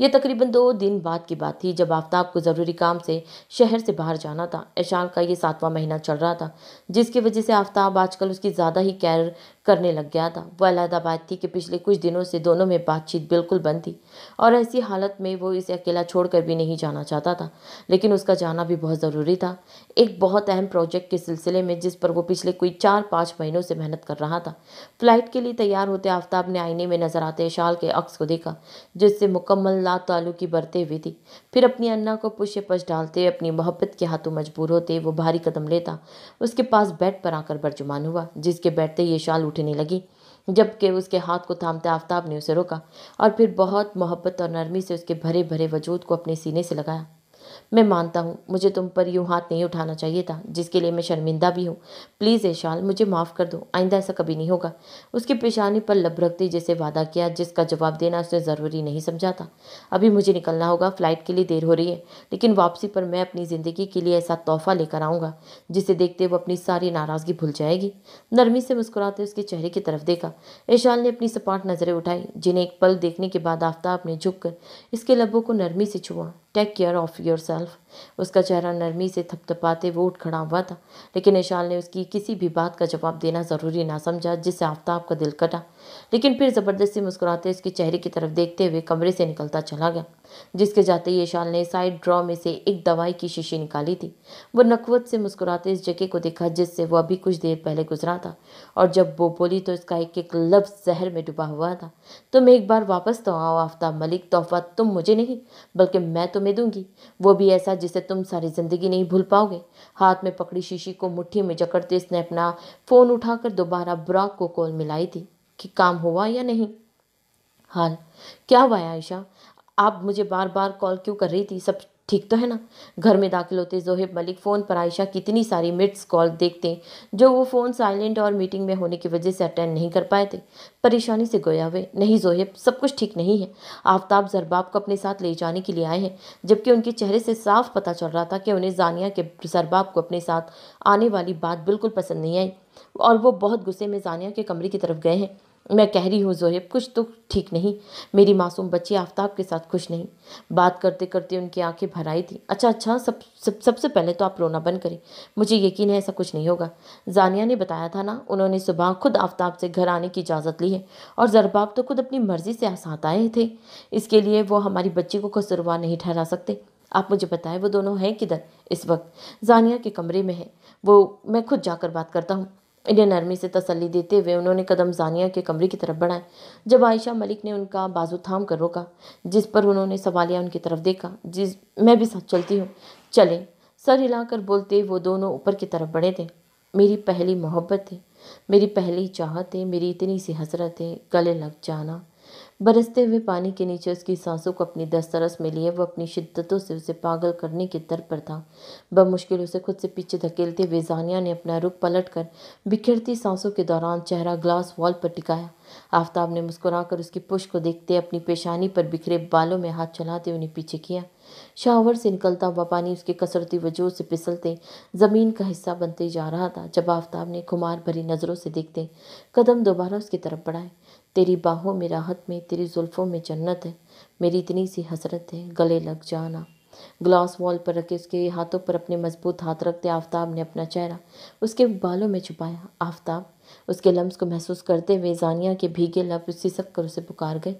A: ये तकरीबन दो दिन बाद की बात थी जब आफ्ताब को ज़रूरी काम से शहर से बाहर जाना था ऐशान का ये सातवां महीना चल रहा था जिसकी वजह से आफ्ताब आजकल उसकी ज़्यादा ही केयर करने लग गया था वह अलहदाबाद थी कि पिछले कुछ दिनों से दोनों में बातचीत बिल्कुल बंद थी और ऐसी हालत में वो इसे अकेला छोड़कर भी नहीं जाना चाहता था लेकिन उसका जाना भी बहुत ज़रूरी था एक बहुत अहम प्रोजेक्ट के सिलसिले में जिस पर वो पिछले कोई चार पाँच महीनों से मेहनत कर रहा था फ्लाइट के लिए तैयार होते आफ्ताब ने आईने में नजर आते शाल के अक्स को देखा जिससे मुकम्मल ला तालुकी बरते हुए थी फिर अपनी अन्ना को पुश पश डालते अपनी मोहब्बत के हाथों मजबूर होते वो भारी कदम लेता उसके पास बेड पर आकर बर्जुमान हुआ जिसके बैठते ये शाल उठने लगी जबकि उसके हाथ को थामते आफ्ताब ने उसे रोका और फिर बहुत मोहब्बत और नरमी से उसके भरे भरे वजूद को अपने सीने से लगाया मैं मानता हूँ मुझे तुम पर यूँ हाथ नहीं उठाना चाहिए था जिसके लिए मैं शर्मिंदा भी हूँ प्लीज़ ऐशाल मुझे माफ़ कर दो आइंदा ऐसा कभी नहीं होगा उसकी पेशानी पर लब रखते जैसे वादा किया जिसका जवाब देना उसने ज़रूरी नहीं समझा था अभी मुझे निकलना होगा फ़्लाइट के लिए देर हो रही है लेकिन वापसी पर मैं अपनी ज़िंदगी के लिए ऐसा तोहफा लेकर आऊँगा जिसे देखते वो अपनी सारी नाराज़गी भूल जाएगी नरमी से मुस्कुराते उसके चेहरे की तरफ देखा ऐशाल ने अपनी सपाट नज़रें उठाई जिन्हें एक पल देखने के बाद आफ्ताब ने झुक इसके लबों को नरमी से छुआ take care of yourself उसका चेहरा नरमी से थपथपाते वो उठ खड़ा हुआ था लेकिन निशाल ने उसकी किसी भी बात का जवाब देना ज़रूरी ना समझा जिससे आफ्ताब का दिल कटा लेकिन फिर ज़बरदस्ती मुस्कुराते उसके चेहरे की तरफ देखते हुए कमरे से निकलता चला गया जिसके जाते यशाल ने साइड ड्रॉ में से एक दवाई की शीशी निकाली थी वो नकवत से मुस्कुराते इस जगह को देखा जिससे वो अभी कुछ देर पहले गुजरा था और जब वो बोली तो इसका एक एक लफ्ज़ जहर में डूबा हुआ था तुम एक बार वापस तो आओ आफ्ताब मलिक तोहफा तुम मुझे नहीं बल्कि मैं तुम्हें दूंगी वो भी ऐसा जिसे तुम सारी ज़िंदगी नहीं भूल पाओगे हाथ में पकड़ी शीशी को मुठ्ठी में जकड़ते इसने अपना फ़ोन उठाकर दोबारा ब्राक को कॉल मिलाई थी कि काम हुआ या नहीं हाल क्या हुआ आयशा आप मुझे बार बार कॉल क्यों कर रही थी सब ठीक तो है ना घर में दाखिल होते जोहेब मलिक फ़ोन पर आयशा कितनी सारी मिट्स कॉल देखते जो वो फ़ोन साइलेंट और मीटिंग में होने की वजह से अटेंड नहीं कर पाए थे परेशानी से गोया हुए नहीं जोहेब सब कुछ ठीक नहीं है आफ्ताब जरबाब को अपने साथ ले जाने के लिए आए हैं जबकि उनके चेहरे से साफ पता चल रहा था कि उन्हें जानिया के जरबाब को अपने साथ आने वाली बात बिल्कुल पसंद नहीं आई और वो बहुत गुस्से में जानिया के कमरे की तरफ गए हैं मैं कह रही हूँ जोहेब कुछ तो ठीक नहीं मेरी मासूम बच्ची आफ्ताब के साथ खुश नहीं बात करते करते उनकी आंखें भर आई थी अच्छा अच्छा सब सब सबसे पहले तो आप रोना बंद करें मुझे यकीन है ऐसा कुछ नहीं होगा जानिया ने बताया था ना उन्होंने सुबह खुद आफ्ताब से घर आने की इजाज़त ली है और जरबाब तो खुद अपनी मर्ज़ी से आसात आए थे इसके लिए वो हमारी बच्ची को खसरवा नहीं ठहरा सकते आप मुझे बताएं वो दोनों हैं किधर इस वक्त जानिया के कमरे में है वो मैं खुद जाकर बात करता हूँ इन्हें नरमी से तसल्ली देते हुए उन्होंने कदम जानिया के कमरे की तरफ बढ़ाए जब आयशा मलिक ने उनका बाजू थाम कर रोका जिस पर उन्होंने सवालिया उनकी तरफ देखा जिस मैं भी साथ चलती हूँ चले सर हिलाकर बोलते वो दोनों ऊपर की तरफ बढ़े थे मेरी पहली मोहब्बत थी मेरी पहली चाहत है मेरी इतनी सी हसरत है गले लग जाना बरसते हुए पानी के नीचे उसकी सांसों को अपनी दस्तरस में लिए वह अपनी शिद्दतों से उसे पागल करने के दर पर था बमुश्किल उसे खुद से पीछे धकेलते हुए जानिया ने अपना रुख पलट कर बिखरती सांसों के दौरान चेहरा ग्लास वॉल पर टिकाया आफ्ताब ने मुस्कुराकर उसकी पुश को देखते अपनी पेशानी पर बिखरे बालों में हाथ चलाते उन्हें पीछे किया शावर से निकलता हुआ पानी उसके कसरती वजूद से फिसलते ज़मीन का हिस्सा बनते जा रहा था जब आफ्ताब ने खुमार भरी नज़रों से देखते कदम दोबारा उसकी तरफ बढ़ाए तेरी बाहों में राहत में तेरी जुल्फ़ों में जन्नत है मेरी इतनी सी हसरत है गले लग जाना ग्लास वॉल पर रखे उसके हाथों पर अपने मजबूत हाथ रखते आफताब ने अपना चेहरा उसके बालों में छुपाया आफताब उसके लम्स को महसूस करते हुए जानिया के भीगे उसी सिसक कर उसे पुकार गए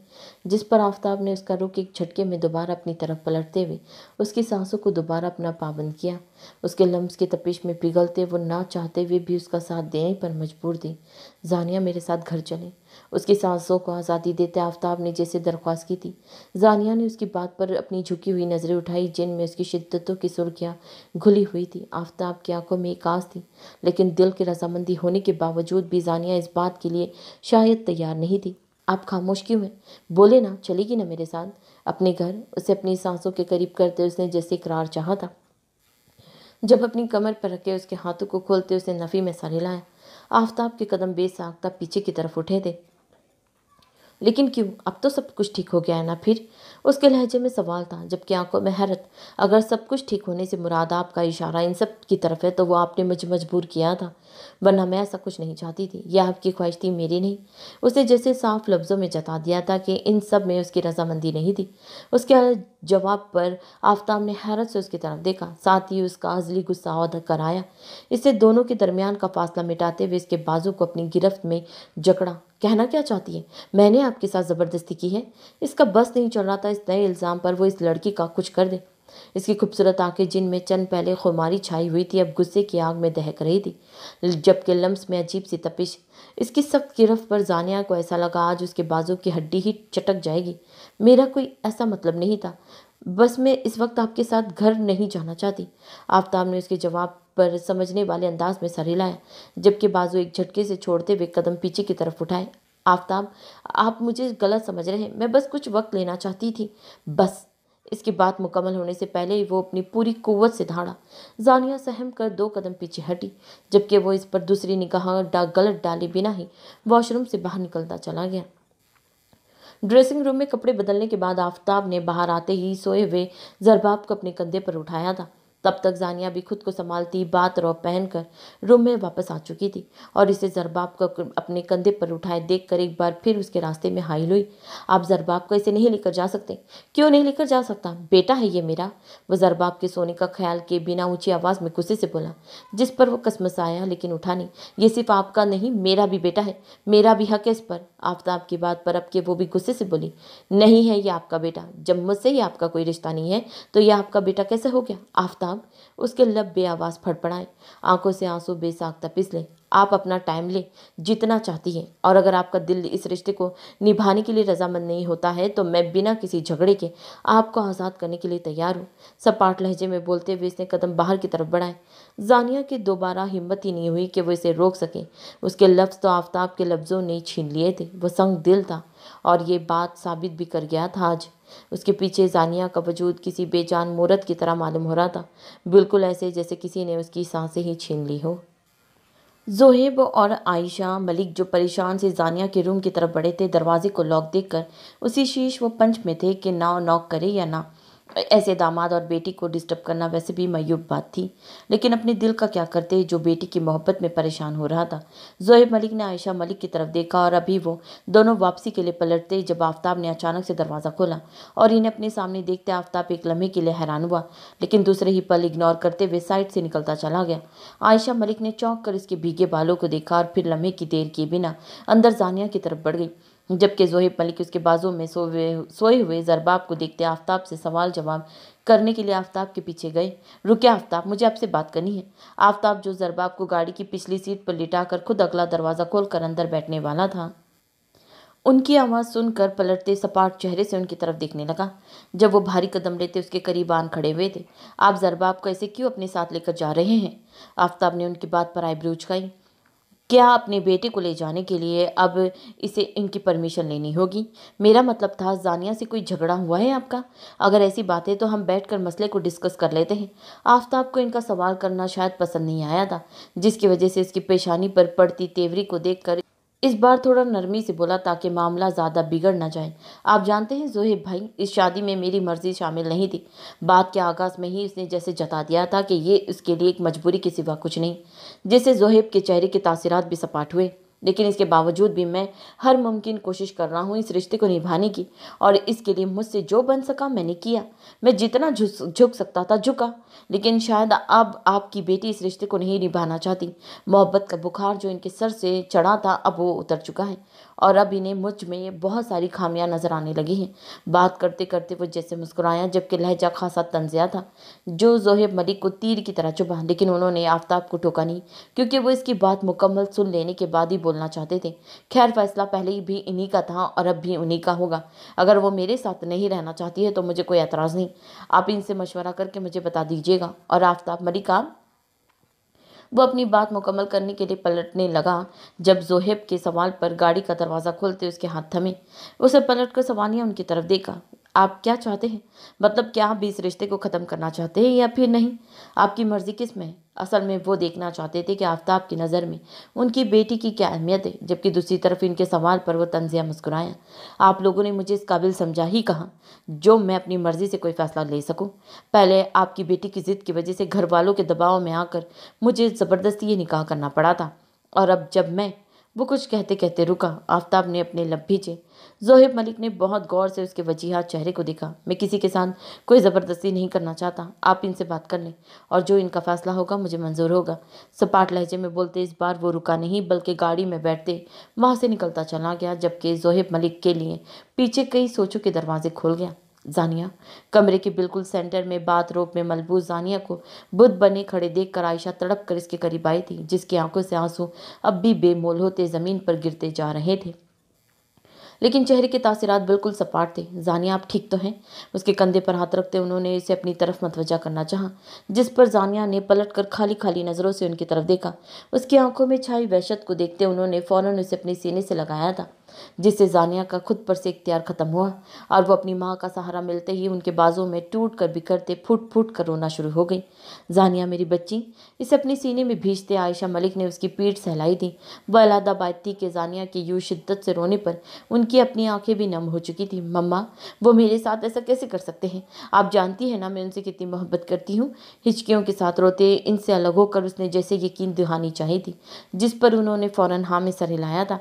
A: जिस पर आफताब ने उसका रुख एक झटके में दोबारा अपनी तरफ पलटते हुए उसकी सांसों को दोबारा अपना पाबंद किया उसके लम्स की तपिश में पिघलते वो ना चाहते हुए भी उसका साथ देने पर मजबूर दी जानिया मेरे साथ घर चले उसकी सांसों को आज़ादी देते आफ्ताब ने जैसे दरख्वास्त की थी जानिया ने उसकी बात पर अपनी झुकी हुई नज़रें उठाई जिनमें उसकी शिद्दतों की सुर्खियाँ घुली हुई थी आफ्ताब की आंखों में एक आस थी लेकिन दिल की रजामंदी होने के बावजूद भी जानिया इस बात के लिए शायद तैयार नहीं थी आप खामोश क्यों हैं बोले ना चलेगी ना मेरे साथ अपने घर उसे अपनी सांसों के करीब करते उसने जैसे करार चाहा था जब अपनी कमर पर रखे उसके हाथों को खोलते उसने नफ़ी में सर हिलाया आफ्ताब के कदम बेसाख्ता पीछे की तरफ उठे थे लेकिन क्यों अब तो सब कुछ ठीक हो गया है ना फिर उसके लहजे में सवाल था जबकि आंखों में हैरत अगर सब कुछ ठीक होने से मुराद आपका इशारा इन सब की तरफ है तो वो आपने मुझे मजबूर किया था वरना मैं ऐसा कुछ नहीं चाहती थी यह आपकी ख्वाहिश थी मेरी नहीं उसने जैसे साफ लफ्ज़ों में जता दिया था कि इन सब में उसकी रजामंदी नहीं थी उसके जवाब पर आफ्ताब ने हैरत से उसकी तरफ देखा साथ ही उसका अजली गुस्सा और कराया इससे दोनों के दरमियान का फासला मिटाते हुए इसके बाजू को अपनी गिरफ्त में जकड़ा कहना क्या चाहती है मैंने आपके साथ ज़बरदस्ती की है इसका बस नहीं चल रहा था इस नए इल्ज़ाम पर वो इस लड़की का कुछ कर दे इसकी खूबसूरत आंखें जिनमें चंद पहले खुमारी छाई हुई थी अब गुस्से की आग में दहक रही थी जबकि लम्स में अजीब सी तपिश इसकी सख्त गिरफ्त पर जानिया को ऐसा लगा आज उसके बाजू की हड्डी ही चटक जाएगी मेरा कोई ऐसा मतलब नहीं था बस मैं इस वक्त आपके साथ घर नहीं जाना चाहती आफ्ताब ने उसके जवाब पर समझने वाले अंदाज में सर हिलाया जबकि बाजू एक झटके से छोड़ते हुए कदम पीछे की तरफ उठाए आफ्ताब आप मुझे गलत समझ रहे हैं मैं बस कुछ वक्त लेना चाहती थी बस इसकी बात मुकम्मल होने से पहले ही वो अपनी पूरी कुवत से धाड़ा जानिया सहम कर दो कदम पीछे हटी जबकि वो इस पर दूसरी निगाह डा गलत डाले बिना ही वॉशरूम से बाहर निकलता चला गया ड्रेसिंग रूम में कपड़े बदलने के बाद आफ्ताब ने बाहर आते ही सोए हुए जरबाब को अपने कंधे पर उठाया था तब तक जानिया भी खुद को संभालती बात पहन पहनकर रूम में वापस आ चुकी थी और इसे जरबाब को अपने कंधे पर उठाए देख कर एक बार फिर उसके रास्ते में हाइल हुई आप जरबाब को इसे नहीं लेकर जा सकते क्यों नहीं लेकर जा सकता बेटा है ये मेरा वह जरबाब के सोने का ख्याल के बिना ऊँची आवाज़ में गुस्से से बोला जिस पर वो आया लेकिन उठा नहीं ये सिर्फ आपका नहीं मेरा भी बेटा है मेरा भी हक है इस पर आफ्ताब की बात पर अब के वो भी गुस्से से बोली नहीं है ये आपका बेटा जब मुझसे ही आपका कोई रिश्ता नहीं है तो यह आपका बेटा कैसे हो गया आफ्ताब साहब उसके लब बे आवाज फड़फड़ाए आंखों से आंसू बेसाख्ता पिसले आप अपना टाइम लें जितना चाहती हैं और अगर आपका दिल इस रिश्ते को निभाने के लिए रजामंद नहीं होता है तो मैं बिना किसी झगड़े के आपको आज़ाद करने के लिए तैयार हूँ सपाट लहजे में बोलते हुए इसने कदम बाहर की तरफ बढ़ाए जानिया की दोबारा हिम्मत ही नहीं हुई कि वो इसे रोक सके उसके लफ्ज़ तो आफ्ताब के लफ्ज़ों ने छीन लिए थे वह संग दिल था और ये बात साबित भी कर गया था आज उसके पीछे जानिया का वजूद किसी बेजान मूरत की तरह मालूम हो रहा था बिल्कुल ऐसे जैसे किसी ने उसकी सांसें ही छीन ली हो जोहेब और आयशा मलिक जो परेशान से जानिया के रूम की तरफ बढ़े थे दरवाजे को लॉक देख कर उसी शीश वो पंच में थे कि ना नॉक करे या ना ऐसे दामाद और बेटी को डिस्टर्ब करना वैसे भी मयूब बात थी लेकिन अपने दिल का क्या करते जो बेटी की मोहब्बत में परेशान हो रहा था जोहेब मलिक ने आयशा मलिक की तरफ देखा और अभी वो दोनों वापसी के लिए पलटते जब आफ्ताब ने अचानक से दरवाज़ा खोला और इन्हें अपने सामने देखते आफ्ताब एक लम्हे के लिए हैरान हुआ लेकिन दूसरे ही पल इग्नोर करते हुए साइड से निकलता चला गया आयशा मलिक ने चौंक कर इसके भीगे बालों को देखा और फिर लम्हे की देर किए बिना अंदर जानिया की तरफ बढ़ गई जबकि जोहेब मलिक उसके बाजों में सोए सोए हुए जरबाब को देखते आफ्ताब से सवाल जवाब करने के लिए आफ्ताब के पीछे गए रुके आफ्ताब मुझे आपसे बात करनी है आफ्ताब जो जरबाब को गाड़ी की पिछली सीट पर लिटाकर खुद अगला दरवाज़ा खोलकर अंदर बैठने वाला था उनकी आवाज़ सुनकर पलटते सपाट चेहरे से उनकी तरफ देखने लगा जब वो भारी कदम लेते उसके करीब आन खड़े हुए थे आप जरबाब को ऐसे क्यों अपने साथ लेकर जा रहे हैं आफ्ताब ने उनकी बात पर आईब्रू उचकाई क्या अपने बेटे को ले जाने के लिए अब इसे इनकी परमिशन लेनी होगी मेरा मतलब था जानिया से कोई झगड़ा हुआ है आपका अगर ऐसी बात है तो हम बैठकर मसले को डिस्कस कर लेते हैं आफ्ताब को इनका सवाल करना शायद पसंद नहीं आया था जिसकी वजह से इसकी पेशानी पर पड़ती तेवरी को कर इस बार थोड़ा नरमी से बोला ताकि मामला ज़्यादा बिगड़ ना जाए आप जानते हैं जोहेब भाई इस शादी में मेरी मर्ज़ी शामिल नहीं थी बात के आगाज़ में ही उसने जैसे जता दिया था कि ये उसके लिए एक मजबूरी के सिवा कुछ नहीं जिससे जोहेब के चेहरे के तासरात भी सपाट हुए लेकिन इसके बावजूद भी मैं हर मुमकिन कोशिश कर रहा हूँ इस रिश्ते को निभाने की और इसके लिए मुझसे जो बन सका मैंने किया मैं जितना झुक सकता था झुका लेकिन शायद अब आपकी बेटी इस रिश्ते को नहीं निभाना चाहती मोहब्बत का बुखार जो इनके सर से चढ़ा था अब वो उतर चुका है और अब इन्हें मुझ में बहुत सारी खामियां नज़र आने लगी हैं बात करते करते वो जैसे मुस्कुराया जबकि लहजा खासा तंजिया था जो जोहेब मलिक को तीर की तरह चुभा लेकिन उन्होंने आफ्ताब को ठोका नहीं क्योंकि वो इसकी बात मुकम्मल सुन लेने के बाद ही बोलना चाहते थे खैर फैसला पहले भी इन्हीं का था और अब भी उन्हीं का होगा अगर वो मेरे साथ नहीं रहना चाहती है तो मुझे कोई एतराज़ नहीं आप इनसे मशवरा करके मुझे बता दीजिएगा और आफ्ताब मलिक आप वो अपनी बात मुकम्मल करने के लिए पलटने लगा जब जोहेब के सवाल पर गाड़ी का दरवाज़ा खोलते उसके हाथ थमे उसे पलट कर सवानिया उनकी तरफ देखा आप क्या चाहते हैं मतलब क्या आप इस रिश्ते को ख़त्म करना चाहते हैं या फिर नहीं आपकी मर्ज़ी किस में है असल में वो देखना चाहते थे कि आफ्ताब की नज़र में उनकी बेटी की क्या अहमियत है जबकि दूसरी तरफ इनके सवाल पर वो तंजिया मुस्कुराया आप लोगों ने मुझे इस काबिल समझा ही कहा जो मैं अपनी मर्ज़ी से कोई फ़ैसला ले सकूं पहले आपकी बेटी की ज़िद की वजह से घर वालों के दबाव में आकर मुझे ज़बरदस्ती ये निकाह करना पड़ा था और अब जब मैं वो कुछ कहते कहते रुका आफ्ताब ने अपने लब भीजे जोहेब मलिक ने बहुत गौर से उसके वजीहा चेहरे को देखा मैं किसी के साथ कोई ज़बरदस्ती नहीं करना चाहता आप इनसे बात कर लें और जो इनका फ़ैसला होगा मुझे मंजूर होगा सपाट लहजे में बोलते इस बार वो रुका नहीं बल्कि गाड़ी में बैठते वहाँ से निकलता चला गया जबकि जोहेब मलिक के लिए पीछे कई सोचों के दरवाजे खोल गया जानिया कमरे के बिल्कुल सेंटर में बाथरोब में मलबूस जानिया को बुध बने खड़े देख कर आयशा तड़प कर इसके करीब आई थी जिसकी आंखों से आंसू अब भी बेमोल होते ज़मीन पर गिरते जा रहे थे लेकिन चेहरे के तासीरात बिल्कुल सपाट थे जानिया आप ठीक तो हैं उसके कंधे पर हाथ रखते उन्होंने इसे अपनी तरफ मतवजा करना चाहा जिस पर जानिया ने पलट कर खाली खाली नज़रों से उनकी तरफ देखा उसकी आंखों में छाई वहशत को देखते उन्होंने फ़ौरन उसे अपने सीने से लगाया था जिससे जानिया का खुद पर से इख्तियार ख़त्म हुआ और वो अपनी माँ का सहारा मिलते ही उनके बाज़ों में टूट कर बिखरते फूट फूट कर रोना शुरू हो गई जानिया मेरी बच्ची इसे अपने सीने में भीजते आयशा मलिक ने उसकी पीठ सहलाई दी वह अलादाबाद थी कि जानिया के यूँ शिद्दत से रोने पर उनकी अपनी आंखें भी नम हो चुकी थी मम्मा वो मेरे साथ ऐसा कैसे कर सकते हैं आप जानती हैं ना मैं उनसे कितनी मोहब्बत करती हूँ हिचकियों के साथ रोते इनसे अलग होकर उसने जैसे यकीन दुहानी चाहिए थी जिस पर उन्होंने फ़ौरन हाँ में सर हिलाया था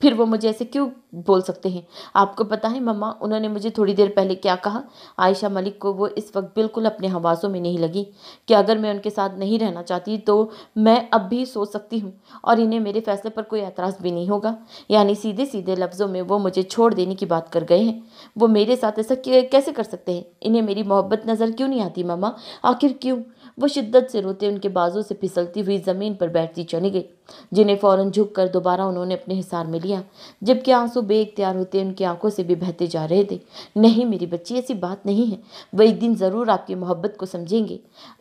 A: फिर वो मुझे ऐसे क्यों बोल सकते हैं आपको पता है मम्मा उन्होंने मुझे थोड़ी देर पहले क्या कहा आयशा मलिक को वो इस वक्त बिल्कुल अपने हवासों में नहीं लगी कि अगर मैं उनके साथ नहीं रहना चाहती तो मैं अब भी सोच सकती हूँ और इन्हें मेरे फैसले पर कोई एतराज़ भी नहीं होगा यानी सीधे सीधे लफ्ज़ों में वो मुझे छोड़ देने की बात कर गए हैं वो मेरे साथ ऐसा कैसे कर सकते हैं इन्हें मेरी मोहब्बत नज़र क्यों नहीं आती मम्मा आखिर क्यों वो शिद्दत से रोते उनके बाजों से फिसलती हुई ज़मीन पर बैठती चली गई जिन्हें फ़ौरन झुक कर दोबारा उन्होंने अपने हिसार में लिया जबकि आंसू इख्तियार होते उनकी आंखों से भी बहते जा रहे थे नहीं मेरी बच्ची ऐसी बात नहीं है वह एक दिन ज़रूर आपकी मोहब्बत को समझेंगे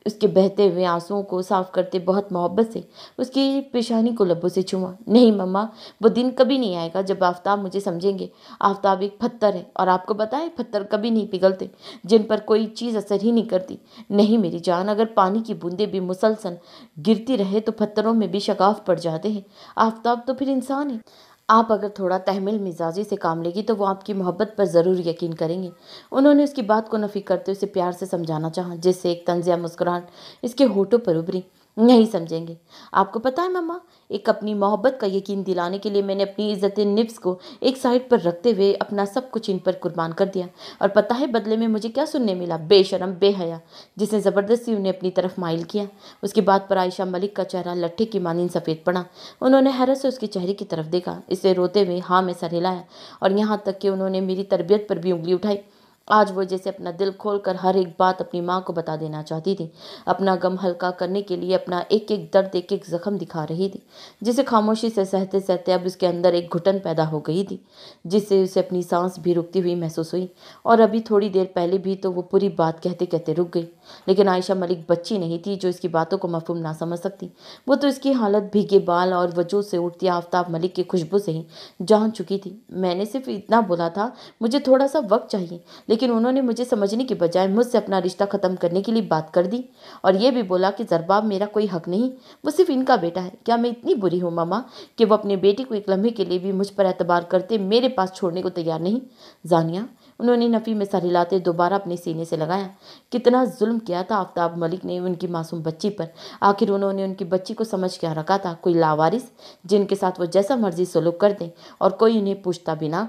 A: उसके बहते हुए आंसुओं को साफ करते बहुत मोहब्बत से उसकी पेशानी को लबों से छुआ नहीं मम्मा वो दिन कभी नहीं आएगा जब आफ्ताब मुझे समझेंगे आफ्ताब एक पत्थर है और आपको बताएं पत्थर कभी नहीं पिघलते जिन पर कोई चीज़ असर ही नहीं करती नहीं मेरी जान अगर पानी की बूंदें भी मुसलसल गिरती रहे तो पत्थरों में भी शगाफ पड़ पड़ जाते हैं आफ्ताब तो फिर इंसान है आप अगर थोड़ा तहमिल मिजाजी से काम लेगी तो वो आपकी मोहब्बत पर ज़रूर यकीन करेंगे उन्होंने उसकी बात को नफ़ी करते उसे प्यार से समझाना चाहा जिससे एक तंजिया मुस्कुराहट इसके होठों पर उभरी नहीं समझेंगे आपको पता है मम्मा एक अपनी मोहब्बत का यकीन दिलाने के लिए मैंने अपनी इज़्ज़त निफ्स को एक साइड पर रखते हुए अपना सब कुछ इन पर कुर्बान कर दिया और पता है बदले में मुझे क्या सुनने मिला बेशरम बेहया जिसने ज़बरदस्ती उन्हें अपनी तरफ माइल किया उसके बाद पर आयशा मलिक का चेहरा लट्ठे की मानिन सफ़ेद पड़ा उन्होंने हैरत से उसके चेहरे की तरफ देखा इसे रोते हुए हाँ में सर हिलाया और यहाँ तक कि उन्होंने मेरी तरबियत पर भी उंगली उठाई आज वो जैसे अपना दिल खोल कर हर एक बात अपनी माँ को बता देना चाहती थी अपना गम हल्का करने के लिए अपना एक एक दर्द एक एक जख्म दिखा रही थी जिसे खामोशी से सहते सहते अब उसके अंदर एक घुटन पैदा हो गई थी जिससे उसे अपनी सांस भी रुकती हुई महसूस हुई और अभी थोड़ी देर पहले भी तो वो पूरी बात कहते कहते रुक गई लेकिन आयशा मलिक बच्ची नहीं थी जो इसकी बातों को मफहूम ना समझ सकती वो तो इसकी हालत भीगे बाल और वजूद से उठती आफ्ताब मलिक की खुशबू से ही जान चुकी थी मैंने सिर्फ इतना बोला था मुझे थोड़ा सा वक्त चाहिए लेकिन उन्होंने मुझे समझने की बजाय मुझसे अपना रिश्ता ख़त्म करने के लिए बात कर दी और यह भी बोला कि जरबाब मेरा कोई हक नहीं वो सिर्फ इनका बेटा है क्या मैं इतनी बुरी हूँ मामा कि वो अपने बेटे को एक लम्हे के लिए भी मुझ पर एतबार करते मेरे पास छोड़ने को तैयार नहीं जानिया उन्होंने नफ़ी में सर हिलाते दोबारा अपने सीने से लगाया कितना जुल्म किया था आफ्ताब मलिक ने उनकी मासूम बच्ची पर आखिर उन्होंने उनकी बच्ची को समझ क्या रखा था कोई लावारिस जिनके साथ वो जैसा मर्जी सलूक कर दें और कोई उन्हें पूछता भी ना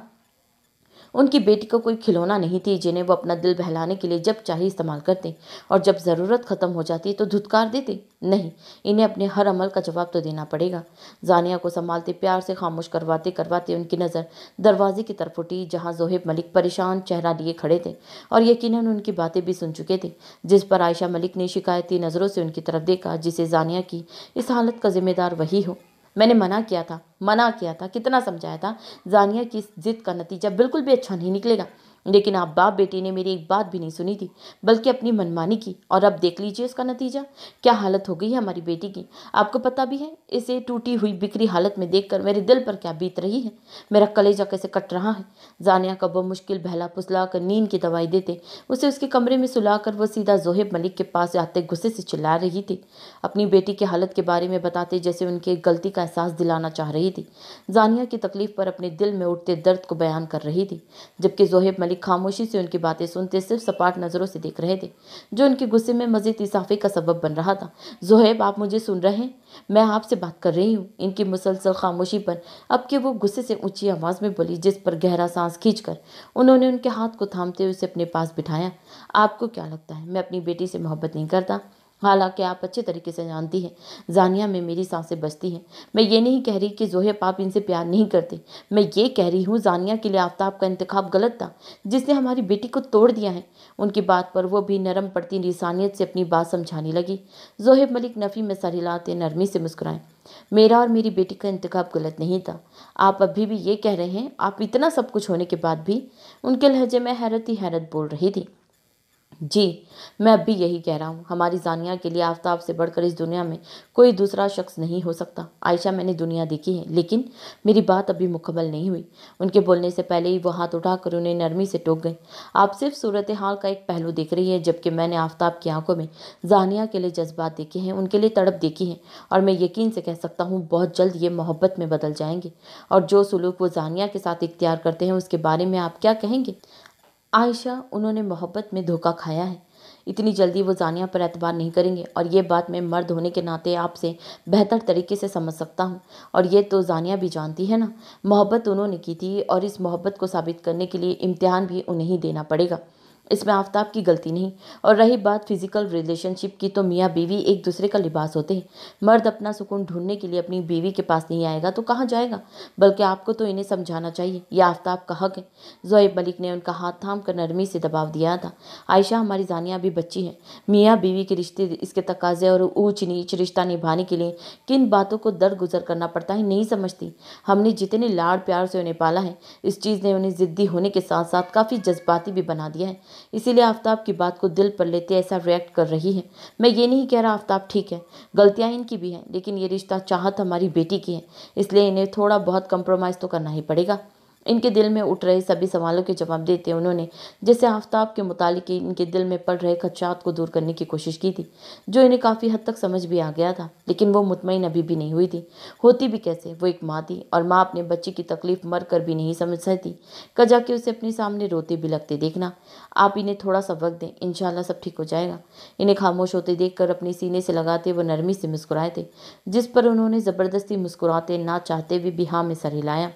A: उनकी बेटी को कोई खिलौना नहीं थी जिन्हें वो अपना दिल बहलाने के लिए जब चाहिए इस्तेमाल करते और जब ज़रूरत ख़त्म हो जाती तो धुतकार देते नहीं इन्हें अपने हर अमल का जवाब तो देना पड़ेगा जानिया को संभालते प्यार से खामोश करवाते करवाते उनकी नज़र दरवाजे की तरफ उठी जहाँ जोहेब मलिक परेशान चेहरा लिए खड़े थे और यकीनन उनकी बातें भी सुन चुके थे जिस पर आयशा मलिक ने शिकायती नज़रों से उनकी तरफ देखा जिसे जानिया की इस हालत का जिम्मेदार वही हो मैंने मना किया था मना किया था कितना समझाया था जानिया की ज़िद का नतीजा बिल्कुल भी अच्छा नहीं निकलेगा लेकिन आप बाप बेटी ने मेरी एक बात भी नहीं सुनी थी बल्कि अपनी मनमानी की और अब देख लीजिए इसका नतीजा क्या हालत हो गई है हमारी बेटी की आपको पता भी है इसे टूटी हुई बिखरी हालत में देखकर मेरे दिल पर क्या बीत रही है मेरा कलेजा कैसे कट रहा है जानिया का वो मुश्किल बहला फुसला कर नींद की दवाई देते उसे उसके कमरे में कर वह सीधा जोहेब मलिक के पास आते गुस्से से चिल्ला रही थी अपनी बेटी की हालत के बारे में बताते जैसे उनके गलती का एहसास दिलाना चाह रही थी जानिया की तकलीफ पर अपने दिल में उठते दर्द को बयान कर रही थी जबकि जोहेब मलिक मालिक खामोशी से उनकी बातें सुनते सिर्फ सपाट नज़रों से देख रहे थे जो उनके गुस्से में मज़ीद इजाफे का सबब बन रहा था जोहेब आप मुझे सुन रहे हैं मैं आपसे बात कर रही हूँ इनकी मुसलसल खामोशी पर अब कि वो गुस्से से ऊंची आवाज़ में बोली जिस पर गहरा सांस खींच उन्होंने उनके हाथ को थामते हुए उसे अपने पास बिठाया आपको क्या लगता है मैं अपनी बेटी से मोहब्बत नहीं करता हालांकि आप अच्छे तरीके से जानती हैं जानिया में मेरी सांसें बचती हैं मैं ये नहीं कह रही कि जोहे आप इनसे प्यार नहीं करते मैं ये कह रही हूँ जानिया के लिए आफ्ताब का इंतखब गलत था जिसने हमारी बेटी को तोड़ दिया है उनकी बात पर वो भी नरम पड़ती लिसानियत से अपनी बात समझाने लगी जोहेब मलिक नफ़ी में सर नरमी से मुस्कुराएं मेरा और मेरी बेटी का इंतखब गलत नहीं था आप अभी भी ये कह रहे हैं आप इतना सब कुछ होने के बाद भी उनके लहजे में हैरत ही हैरत बोल रही थी जी मैं अब भी यही कह रहा हूँ हमारी जानिया के लिए आफ्ताब से बढ़कर इस दुनिया में कोई दूसरा शख्स नहीं हो सकता आयशा मैंने दुनिया देखी है लेकिन मेरी बात अभी मुकम्मल नहीं हुई उनके बोलने से पहले ही वो हाथ उठाकर उन्हें नरमी से टोक गए आप सिर्फ सूरत हाल का एक पहलू देख रही है जबकि मैंने आफ्ताब की आंखों में जानिया के लिए जज्बात देखे हैं उनके लिए तड़प देखी है और मैं यकीन से कह सकता हूँ बहुत जल्द ये मोहब्बत में बदल जाएंगे और जो सलूक वो जानिया के साथ इख्तियार करते हैं उसके बारे में आप क्या कहेंगे आयशा उन्होंने मोहब्बत में धोखा खाया है इतनी जल्दी वो जानिया पर एतबार नहीं करेंगे और ये बात मैं मर्द होने के नाते आपसे बेहतर तरीके से समझ सकता हूँ और ये तो जानिया भी जानती है ना मोहब्बत उन्होंने की थी और इस मोहब्बत को साबित करने के लिए इम्तिहान भी उन्हें ही देना पड़ेगा इसमें आफ्ताब की गलती नहीं और रही बात फिज़िकल रिलेशनशिप की तो मियाँ बीवी एक दूसरे का लिबास होते हैं मर्द अपना सुकून ढूंढने के लिए अपनी बीवी के पास नहीं आएगा तो कहाँ जाएगा बल्कि आपको तो इन्हें समझाना चाहिए यह आफ्ताब का हक है जोएब मलिक ने उनका हाथ थाम कर नरमी से दबाव दिया था आयशा हमारी जानिया भी बच्ची है मियाँ बीवी के रिश्ते इसके तकाजे और ऊँच नीच रिश्ता निभाने के लिए किन बातों को दर गुजर करना पड़ता है नहीं समझती हमने जितने लाड़ प्यार से उन्हें पाला है इस चीज़ ने उन्हें ज़िद्दी होने के साथ साथ काफ़ी जज्बाती भी बना दिया है इसीलिए आफ्ताब की बात को दिल पर लेते ऐसा रिएक्ट कर रही है मैं ये नहीं कह रहा आफ्ताब ठीक है गलतियाँ इनकी भी हैं लेकिन ये रिश्ता चाहत हमारी बेटी की है इसलिए इन्हें थोड़ा बहुत कंप्रोमाइज़ तो करना ही पड़ेगा इनके दिल में उठ रहे सभी सवालों के जवाब देते उन्होंने जैसे आफ्ताब के मुतालिक इनके दिल में पड़ रहे खदशात को दूर करने की कोशिश की थी जो इन्हें काफ़ी हद तक समझ भी आ गया था लेकिन वो मुतमिन अभी भी नहीं हुई थी होती भी कैसे वो एक माँ थी और माँ अपने बच्चे की तकलीफ मर कर भी नहीं समझ सकती कजा के उसे अपने सामने रोते भी लगते देखना आप इन्हें थोड़ा सा वक्त दें इन सब ठीक हो जाएगा इन्हें खामोश होते देख कर अपने सीने से लगाते वो नरमी से मुस्कुराए थे जिस पर उन्होंने ज़बरदस्ती मुस्कुराते ना चाहते हुए भी हाँ में सर हिलाया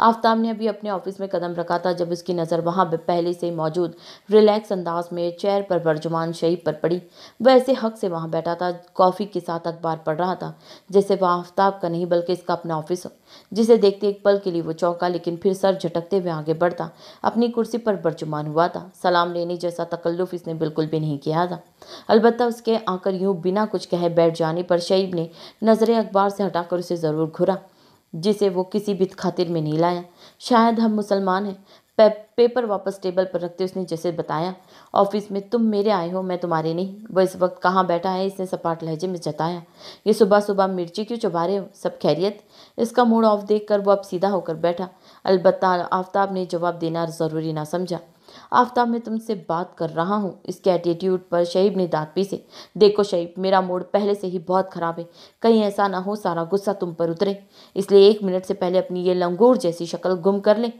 A: आफ्ताब ने अभी अपने ऑफिस में कदम रखा था जब उसकी नज़र वहाँ पहले से मौजूद रिलैक्स अंदाज में चेयर पर बर्जुमान शरीफ पर पड़ी वह ऐसे हक से वहाँ बैठा था कॉफ़ी के साथ अखबार पढ़ रहा था जैसे वह आफ्ताब का नहीं बल्कि इसका अपना ऑफिस हो जिसे देखते एक पल के लिए वो चौंका लेकिन फिर सर झटकते हुए आगे बढ़ता अपनी कुर्सी पर बर्जुमान हुआ था सलाम लेने जैसा तकल्लुफ़ इसने बिल्कुल भी नहीं किया था अलबत्त उसके आकर यूँ बिना कुछ कहे बैठ जाने पर शईब ने नज़रें अखबार से हटाकर उसे ज़रूर घुरा जिसे वो किसी भी खातिर में नहीं लाया शायद हम मुसलमान हैं पे, पेपर वापस टेबल पर रखते उसने जैसे बताया ऑफिस में तुम मेरे आए हो मैं तुम्हारे नहीं वो इस वक्त कहाँ बैठा है इसने सपाट लहजे में जताया ये सुबह सुबह मिर्ची क्यों चुबा रहे हो सब खैरियत इसका मूड ऑफ देख कर वो अब सीधा होकर बैठा अलबत् आफ्ताब ने जवाब देना ज़रूरी ना समझा आफ्ताब मैं तुमसे बात कर रहा हूँ इसके एटीट्यूड पर शहीब ने दाँत से देखो शहीब मेरा मूड पहले से ही बहुत ख़राब है कहीं ऐसा ना हो सारा गुस्सा तुम पर उतरे इसलिए एक मिनट से पहले अपनी ये लंगूर जैसी शक्ल गुम कर ले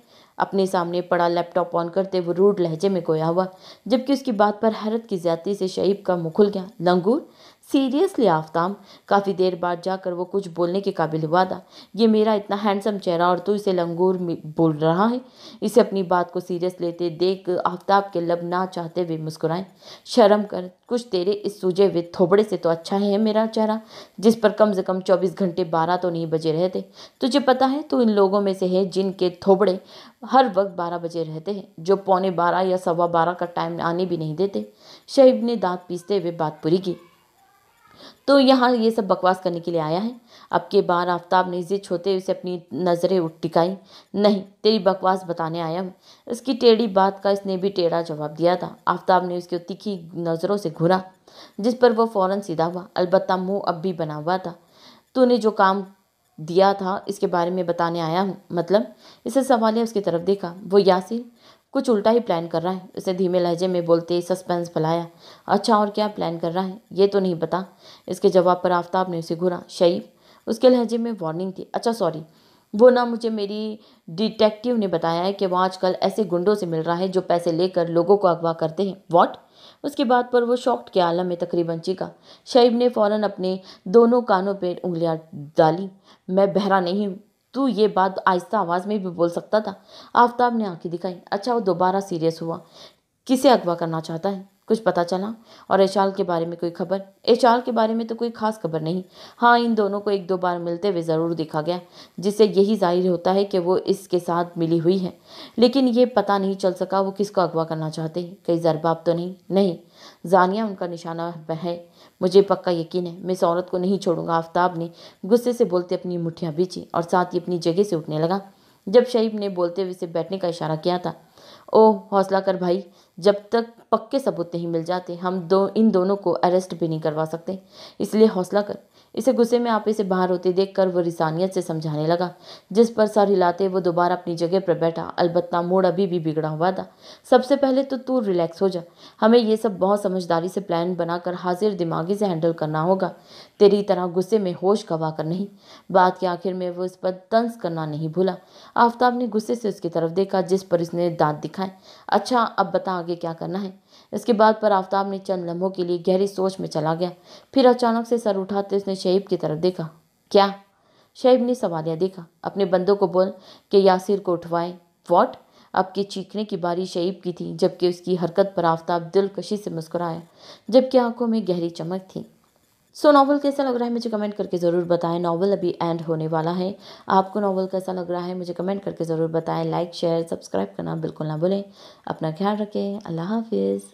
A: अपने सामने पड़ा लैपटॉप ऑन करते वो रूड लहजे में गोया हुआ जबकि उसकी बात पर हैरत की ज्यादा से शहीब का मुखुल गया लंगूर सीरियसली आफ्ताब काफ़ी देर बाद जाकर वो कुछ बोलने के काबिल हुआ था ये मेरा इतना हैंडसम चेहरा और तू इसे लंगूर बोल रहा है इसे अपनी बात को सीरियस लेते देख आफ्ताब के लब ना चाहते हुए मुस्कुराए शर्म कर कुछ तेरे इस सूझे हुए थोबड़े से तो अच्छा है मेरा चेहरा जिस पर कम से कम चौबीस घंटे बारह तो नहीं बजे रहते तुझे पता है तू इन लोगों में से है जिनके थोबड़े हर वक्त बारह बजे रहते हैं जो पौने बारह या सवा बारह का टाइम आने भी नहीं देते शहीब ने दांत पीसते हुए बात पूरी की तो यहाँ ये सब बकवास करने के लिए आया है अब के बार आफ्ताब ने जिद छोते उसे अपनी नज़रें उठ टिकाई नहीं तेरी बकवास बताने आया हूँ उसकी टेढ़ी बात का इसने भी टेढ़ा जवाब दिया था आफ्ताब ने उसकी तीखी नज़रों से घूरा जिस पर वह फ़ौरन सीधा हुआ अलबत् मुँह अब भी बना हुआ था तूने जो काम दिया था इसके बारे में बताने आया हूँ मतलब इसे है उसकी तरफ देखा वो यासिर कुछ उल्टा ही प्लान कर रहा है उसे धीमे लहजे में बोलते ही सस्पेंस फैलाया अच्छा और क्या प्लान कर रहा है ये तो नहीं पता इसके जवाब पर आफ्ताब ने उसे घूरा शरीफ उसके लहजे में वार्निंग थी अच्छा सॉरी वो ना मुझे मेरी डिटेक्टिव ने बताया है कि वो आजकल ऐसे गुंडों से मिल रहा है जो पैसे लेकर लोगों को अगवा करते हैं वॉट उसके बाद पर वो शॉक्ड के आलम में तकरीबन चीखा शैब ने फौरन अपने दोनों कानों पर उंगलियां डाली मैं बहरा नहीं हूँ तू ये बात आहिस्ता आवाज़ में भी बोल सकता था आफ्ताब ने आंखें दिखाई अच्छा वो दोबारा सीरियस हुआ किसे अगवा करना चाहता है कुछ पता चला और एशाल के बारे में कोई खबर एशाल के बारे में तो कोई खास खबर नहीं हाँ इन दोनों को एक दो बार मिलते हुए ज़रूर देखा गया जिससे यही जाहिर होता है कि वो इसके साथ मिली हुई है लेकिन ये पता नहीं चल सका वो किसको अगवा करना चाहते हैं कई जरबाब तो नहीं नहीं जानिया उनका निशाना है मुझे पक्का यकीन है मैं इस औरत को नहीं छोड़ूंगा आफ्ताब ने गुस्से से बोलते अपनी मुठ्ठियाँ बीची और साथ ही अपनी जगह से उठने लगा जब शहीब ने बोलते हुए उसे बैठने का इशारा किया था ओह हौसला कर भाई जब तक पक्के सबूत नहीं मिल जाते हम दो इन दोनों को अरेस्ट भी नहीं करवा सकते इसलिए हौसला कर इसे गुस्से में आप इसे बाहर होते देखकर वह रिसानियत से समझाने लगा जिस पर सर हिलाते वो दोबारा अपनी जगह पर बैठा अलबत्ता मोड़ अभी भी बिगड़ा हुआ था सबसे पहले तो तू रिलैक्स हो जा हमें ये सब बहुत समझदारी से प्लान बनाकर हाजिर दिमागी से हैंडल करना होगा तेरी तरह गुस्से में होश गवा कर नहीं बात के आखिर में वो इस पर तंज करना नहीं भूला आफ्ताब ने गुस्से से उसकी तरफ देखा जिस पर उसने दांत दिखाए अच्छा अब बता आगे क्या करना है इसके बाद पर आफ्ताब ने चंद लम्हों के लिए गहरी सोच में चला गया फिर अचानक से सर उठाते उसने शेब की तरफ देखा क्या शेब ने सवालिया देखा अपने बंदों को बोल के यासिर को उठवाए वॉट अब की चीखने की बारी शेब की थी जबकि उसकी हरकत पर आफ्ताब दिलकशी से मुस्कुराया जबकि आंखों में गहरी चमक थी सो so, नावल कैसा लग रहा है मुझे कमेंट करके ज़रूर बताएं नावल अभी एंड होने वाला है आपको नावल कैसा लग रहा है मुझे कमेंट करके ज़रूर बताएं लाइक शेयर सब्सक्राइब करना बिल्कुल ना भूलें अपना ख्याल रखें अल्लाह हाफिज़